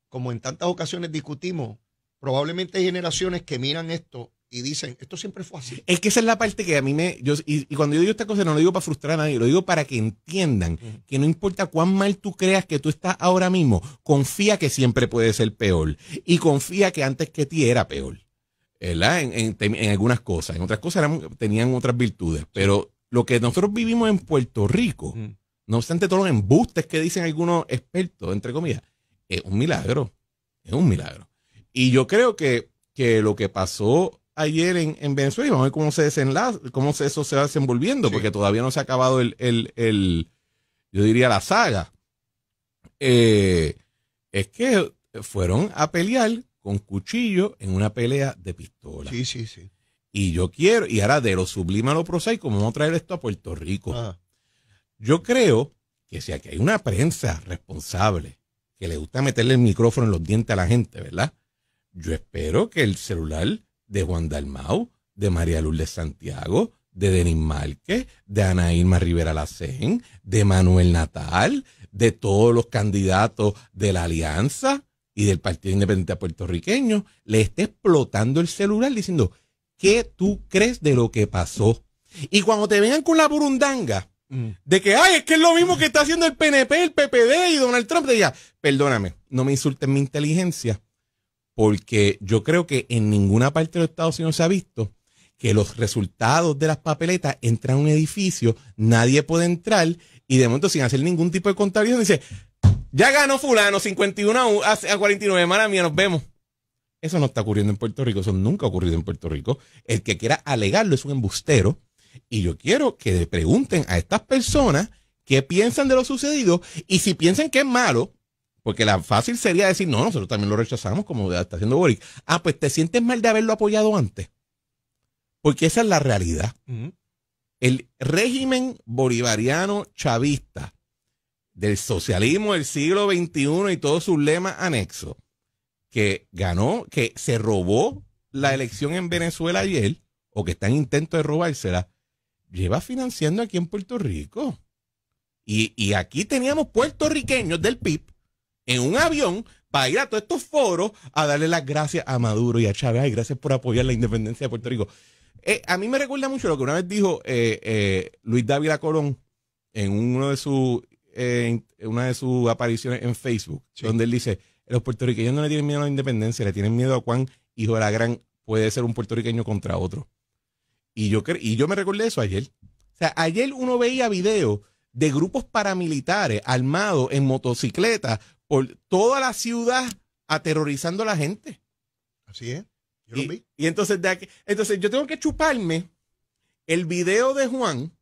como en tantas ocasiones discutimos, probablemente hay generaciones que miran esto y dicen, esto siempre fue así. Es que esa es la parte que a mí me... Yo, y, cuando yo digo esta cosa no lo digo para frustrar a nadie, lo digo para que entiendan que no importa cuán mal tú creas que tú estás ahora mismo, confía que siempre puede ser peor y confía que antes que ti era peor. ¿Verdad? En, algunas cosas, en otras cosas tenían otras virtudes, pero lo que nosotros vivimos en Puerto Rico, no obstante todos los embustes que dicen algunos expertos, entre comillas, es un milagro, es un milagro. Y yo creo que, que lo que pasó ayer en, Venezuela y vamos a ver cómo se desenlaza, cómo eso se va desenvolviendo, porque todavía no se ha acabado el, yo diría, la saga. Eh, es que fueron a pelear con cuchillo en una pelea de pistola. Sí, sí, sí. Y yo quiero, y ahora de lo sublime a lo prosaico, vamos a traer esto a Puerto Rico. Yo creo que si aquí hay una prensa responsable que le gusta meterle el micrófono en los dientes a la gente, ¿verdad? Yo espero que el celular de Juan Dalmau, de María Lourdes Santiago, de Denis Márquez, de Ana Irma Rivera Lacén, de Manuel Natal, de todos los candidatos de la Alianza y del Partido Independiente Puertorriqueño, le está explotando el celular diciendo, ¿qué tú crees de lo que pasó? Y cuando te vengan con la burundanga, mm. de que, ay, es que es lo mismo que está haciendo el PNP, el PPD y Donald Trump, te diga, perdóname, no me insultes mi inteligencia porque yo creo que en ninguna parte de los Estados Unidos se ha visto que los resultados de las papeletas entran a un edificio, nadie puede entrar y de momento sin hacer ningún tipo de contabilidad dice, ya ganó fulano 51 a 49, mala mía, nos vemos. Eso no está ocurriendo en Puerto Rico, eso nunca ha ocurrido en Puerto Rico. El que quiera alegarlo es un embustero y yo quiero que le pregunten a estas personas qué piensan de lo sucedido y si piensan que es malo, porque la fácil sería decir, no, nosotros también lo rechazamos, como está haciendo Boric. Ah, pues te sientes mal de haberlo apoyado antes. Porque esa es la realidad. El régimen bolivariano chavista del socialismo del siglo XXI y todos sus lemas anexos, que ganó, que se robó la elección en Venezuela ayer, o que está en intento de robársela, lleva financiando aquí en Puerto Rico. Y, y aquí teníamos puertorriqueños del PIB en un avión para ir a todos estos foros a darle las gracias a Maduro y a Chávez. Ay, gracias por apoyar la independencia de Puerto Rico. Eh, a mí me recuerda mucho lo que una vez dijo eh, eh, Luis David Colón en uno de una de sus apariciones en Facebook, donde él dice, los puertorriqueños no le tienen miedo a la independencia, le tienen miedo a cuán hijo de la gran puede ser un puertorriqueño contra otro. Y yo, y yo me recordé eso ayer. O sea, ayer uno veía videos de grupos paramilitares armados en motocicletas por toda la ciudad aterrorizando a la gente. Así es. Yo y, lo vi. Y entonces, de aquí, entonces yo tengo que chuparme el video de Juan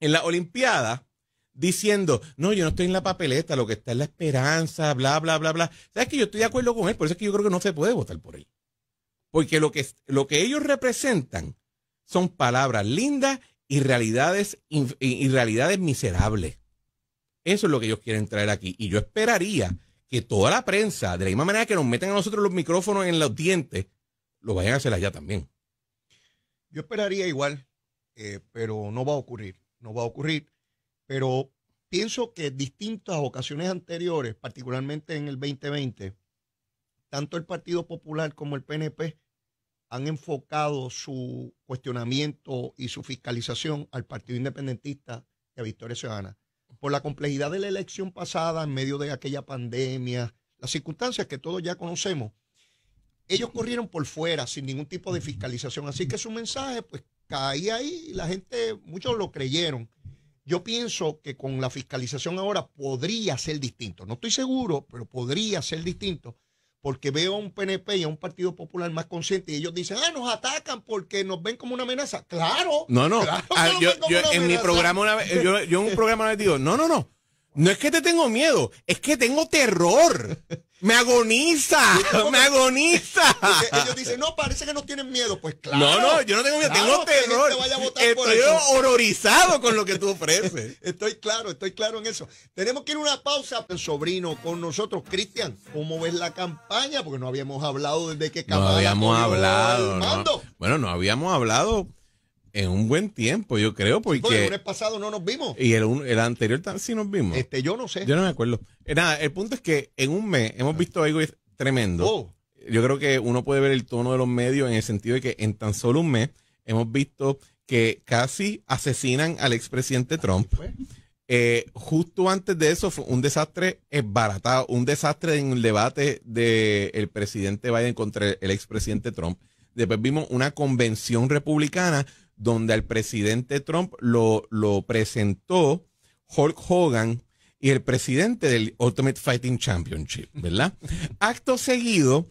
en la Olimpiada diciendo, no, yo no estoy en la papeleta, lo que está es la esperanza, bla, bla, bla, bla. ¿Sabes que yo estoy de acuerdo con él? Por eso es que yo creo que no se puede votar por él. Porque lo que, lo que ellos representan son palabras lindas y realidades, y realidades miserables. Eso es lo que ellos quieren traer aquí. Y yo esperaría que toda la prensa, de la misma manera que nos meten a nosotros los micrófonos en los dientes, lo vayan a hacer allá también. Yo esperaría igual, eh, pero no va a ocurrir, no va a ocurrir. Pero pienso que distintas ocasiones anteriores, particularmente en el 2020, tanto el Partido Popular como el PNP han enfocado su cuestionamiento y su fiscalización al Partido Independentista de a Victoria Ciudadana por la complejidad de la elección pasada en medio de aquella pandemia, las circunstancias que todos ya conocemos, ellos corrieron por fuera sin ningún tipo de fiscalización. Así que su mensaje, pues, caía ahí y la gente, muchos lo creyeron. Yo pienso que con la fiscalización ahora podría ser distinto. No estoy seguro, pero podría ser distinto porque veo a un PNP y a un Partido Popular más consciente y ellos dicen, ah, nos atacan porque nos ven como una amenaza. Claro. No, no. Ah, yo, en mi programa una vez, yo, yo en un programa una vez digo, no, no, no. No es que te tengo miedo, es que tengo terror. Me agoniza, me agoniza. Ellos dicen, no, parece que no tienen miedo. Pues claro. No, no, yo no tengo miedo, tengo terror. estoy horrorizado con lo que tú ofreces. (laughs) estoy claro, estoy claro en eso. Tenemos que ir a una pausa, sobrino, con nosotros. Cristian, ¿cómo ves la campaña? Porque no habíamos hablado desde que No habíamos hablado. Bueno, no habíamos hablado en un buen tiempo, yo creo, porque... el lunes pasado no nos vimos. Y el, anterior sí nos vimos. Este, yo no sé. Yo no me acuerdo. Eh, nada, el punto es que en un mes hemos visto algo tremendo. Oh. Yo creo que uno puede ver el tono de los medios en el sentido de que en tan solo un mes hemos visto que casi asesinan al expresidente Trump. Eh, justo antes de eso fue un desastre esbaratado, un desastre en el debate del el presidente Biden contra el expresidente Trump. Después vimos una convención republicana donde al presidente Trump lo, presentó Hulk Hogan y el presidente del Ultimate Fighting Championship, ¿verdad? (laughs) Acto seguido,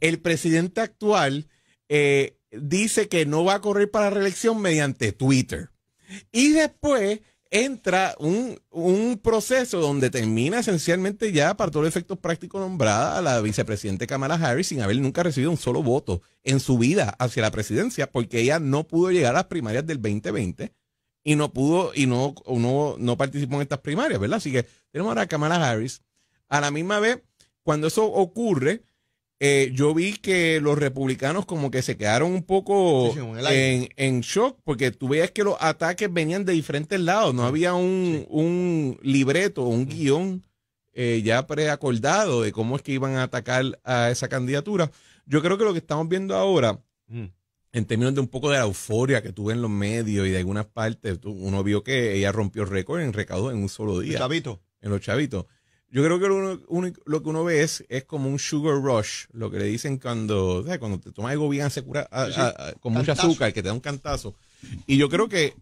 el presidente actual eh, dice que no va a correr para reelección mediante Twitter. Y después entra un, un, proceso donde termina esencialmente ya para todos los efectos prácticos nombrada a la vicepresidente Kamala Harris sin haber nunca recibido un solo voto en su vida hacia la presidencia porque ella no pudo llegar a las primarias del 2020 y no pudo y no, no, no participó en estas primarias, ¿verdad? Así que tenemos ahora a Kamala Harris. A la misma vez, cuando eso ocurre, eh, yo vi que los republicanos como que se quedaron un poco en, shock, porque tú veías que los ataques venían de diferentes lados, no había un, libreto, un guión eh, ya preacordado de cómo es que iban a atacar a esa candidatura. Yo creo que lo que estamos viendo ahora, mm. en términos de un poco de la euforia que tuve en los medios y de algunas partes, uno vio que ella rompió récord en recaudo en un solo día. chavitos. En los chavitos yo creo que lo, que uno ve es, como un sugar rush, lo que le dicen cuando, cuando te tomas algo bien se con mucha azúcar, que te da un cantazo. Y yo creo que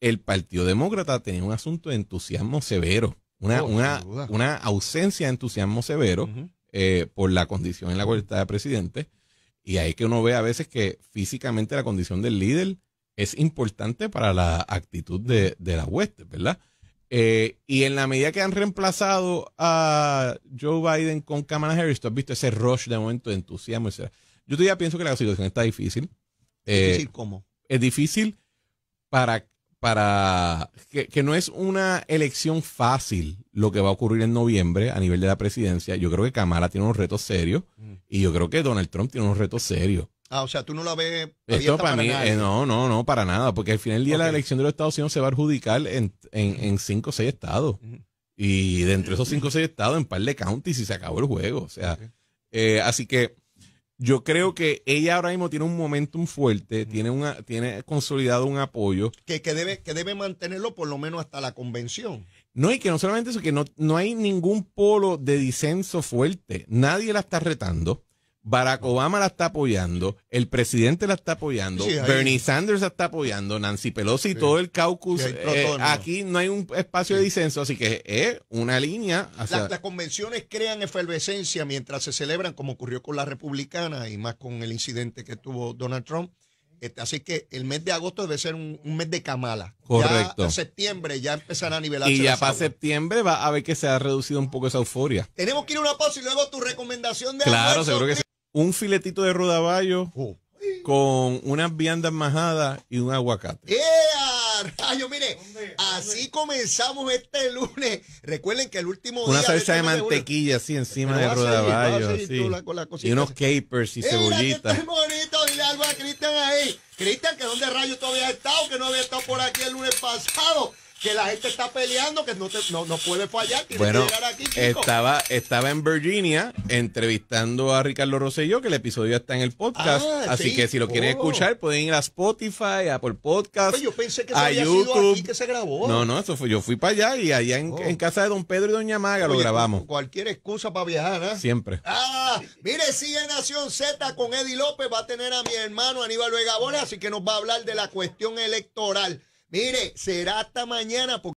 el Partido Demócrata tenía un asunto de entusiasmo severo, una, oh, una, ausencia de entusiasmo severo eh, por la condición en la cual está el presidente. Y ahí que uno ve a veces que físicamente la condición del líder es importante para la actitud de, de la hueste, ¿verdad? Eh, y en la medida que han reemplazado a Joe Biden con Kamala Harris, tú has visto ese rush de momento de entusiasmo. Etc. Yo todavía pienso que la situación está difícil. ¿Difícil eh, cómo? Es difícil para, para que, no es una elección fácil lo que va a ocurrir en noviembre a nivel de la presidencia. Yo creo que Kamala tiene unos retos serios mm. y yo creo que Donald Trump tiene unos retos serios. Ah, o sea, tú no la ves. Eh, no, no, no, para nada, porque al final del día la elección de los Estados Unidos se va a adjudicar en, en, cinco o seis estados. Y dentro de esos cinco o seis estados, en par de counties, y se acabó el juego. O sea, eh, así que yo creo que ella ahora mismo tiene un momentum fuerte, tiene, una, tiene consolidado un apoyo. Que, debe, que debe mantenerlo por lo menos hasta la convención. No, y que no solamente eso, que no, no hay ningún polo de disenso fuerte. Nadie la está retando. Barack Obama la está apoyando, el presidente la está apoyando, Bernie Sanders la está apoyando, Nancy Pelosi y todo el caucus. Eh, aquí no hay un espacio de disenso, así que es una línea. las convenciones crean efervescencia mientras se celebran, como ocurrió con la republicana y más con el incidente que tuvo Donald Trump. Este, así que el mes de agosto debe ser un, mes de camala. Correcto. Ya en septiembre ya empezará a nivelarse. Y ya para septiembre va a ver que se ha reducido un poco esa euforia. Tenemos que ir a una pausa y luego tu recomendación de Claro, seguro que sí un filetito de rodaballo oh. con unas viandas majadas y un aguacate. ¡Ea! Rayo, mire, así comenzamos este lunes. Recuerden que el último Una salsa de mantequilla así encima del rodaballo. y unos capers y cebollitas. ¡Qué bonito! Dile algo a Cristian ahí. Cristian, que dónde rayos todavía habías estado, que no había estado por aquí el lunes pasado que la gente está peleando, que no, te, puede fallar. bueno, que llegar aquí, estaba, estaba en Virginia entrevistando a Ricardo Rosselló, que el episodio está en el podcast. Ah, así que si lo quieren oh. escuchar, pueden ir a Spotify, a por podcast. Pues yo pensé que se Había sido aquí que se grabó. No, no, eso fue, yo fui para allá y allá en, oh. casa de don Pedro y doña Maga lo grabamos. Cualquier excusa para viajar, ¿eh? Siempre. Ah, mire, sigue Nación Z con Eddie López, va a tener a mi hermano Aníbal Vegabona, así que nos va a hablar de la cuestión electoral. Mire, será hasta mañana. Porque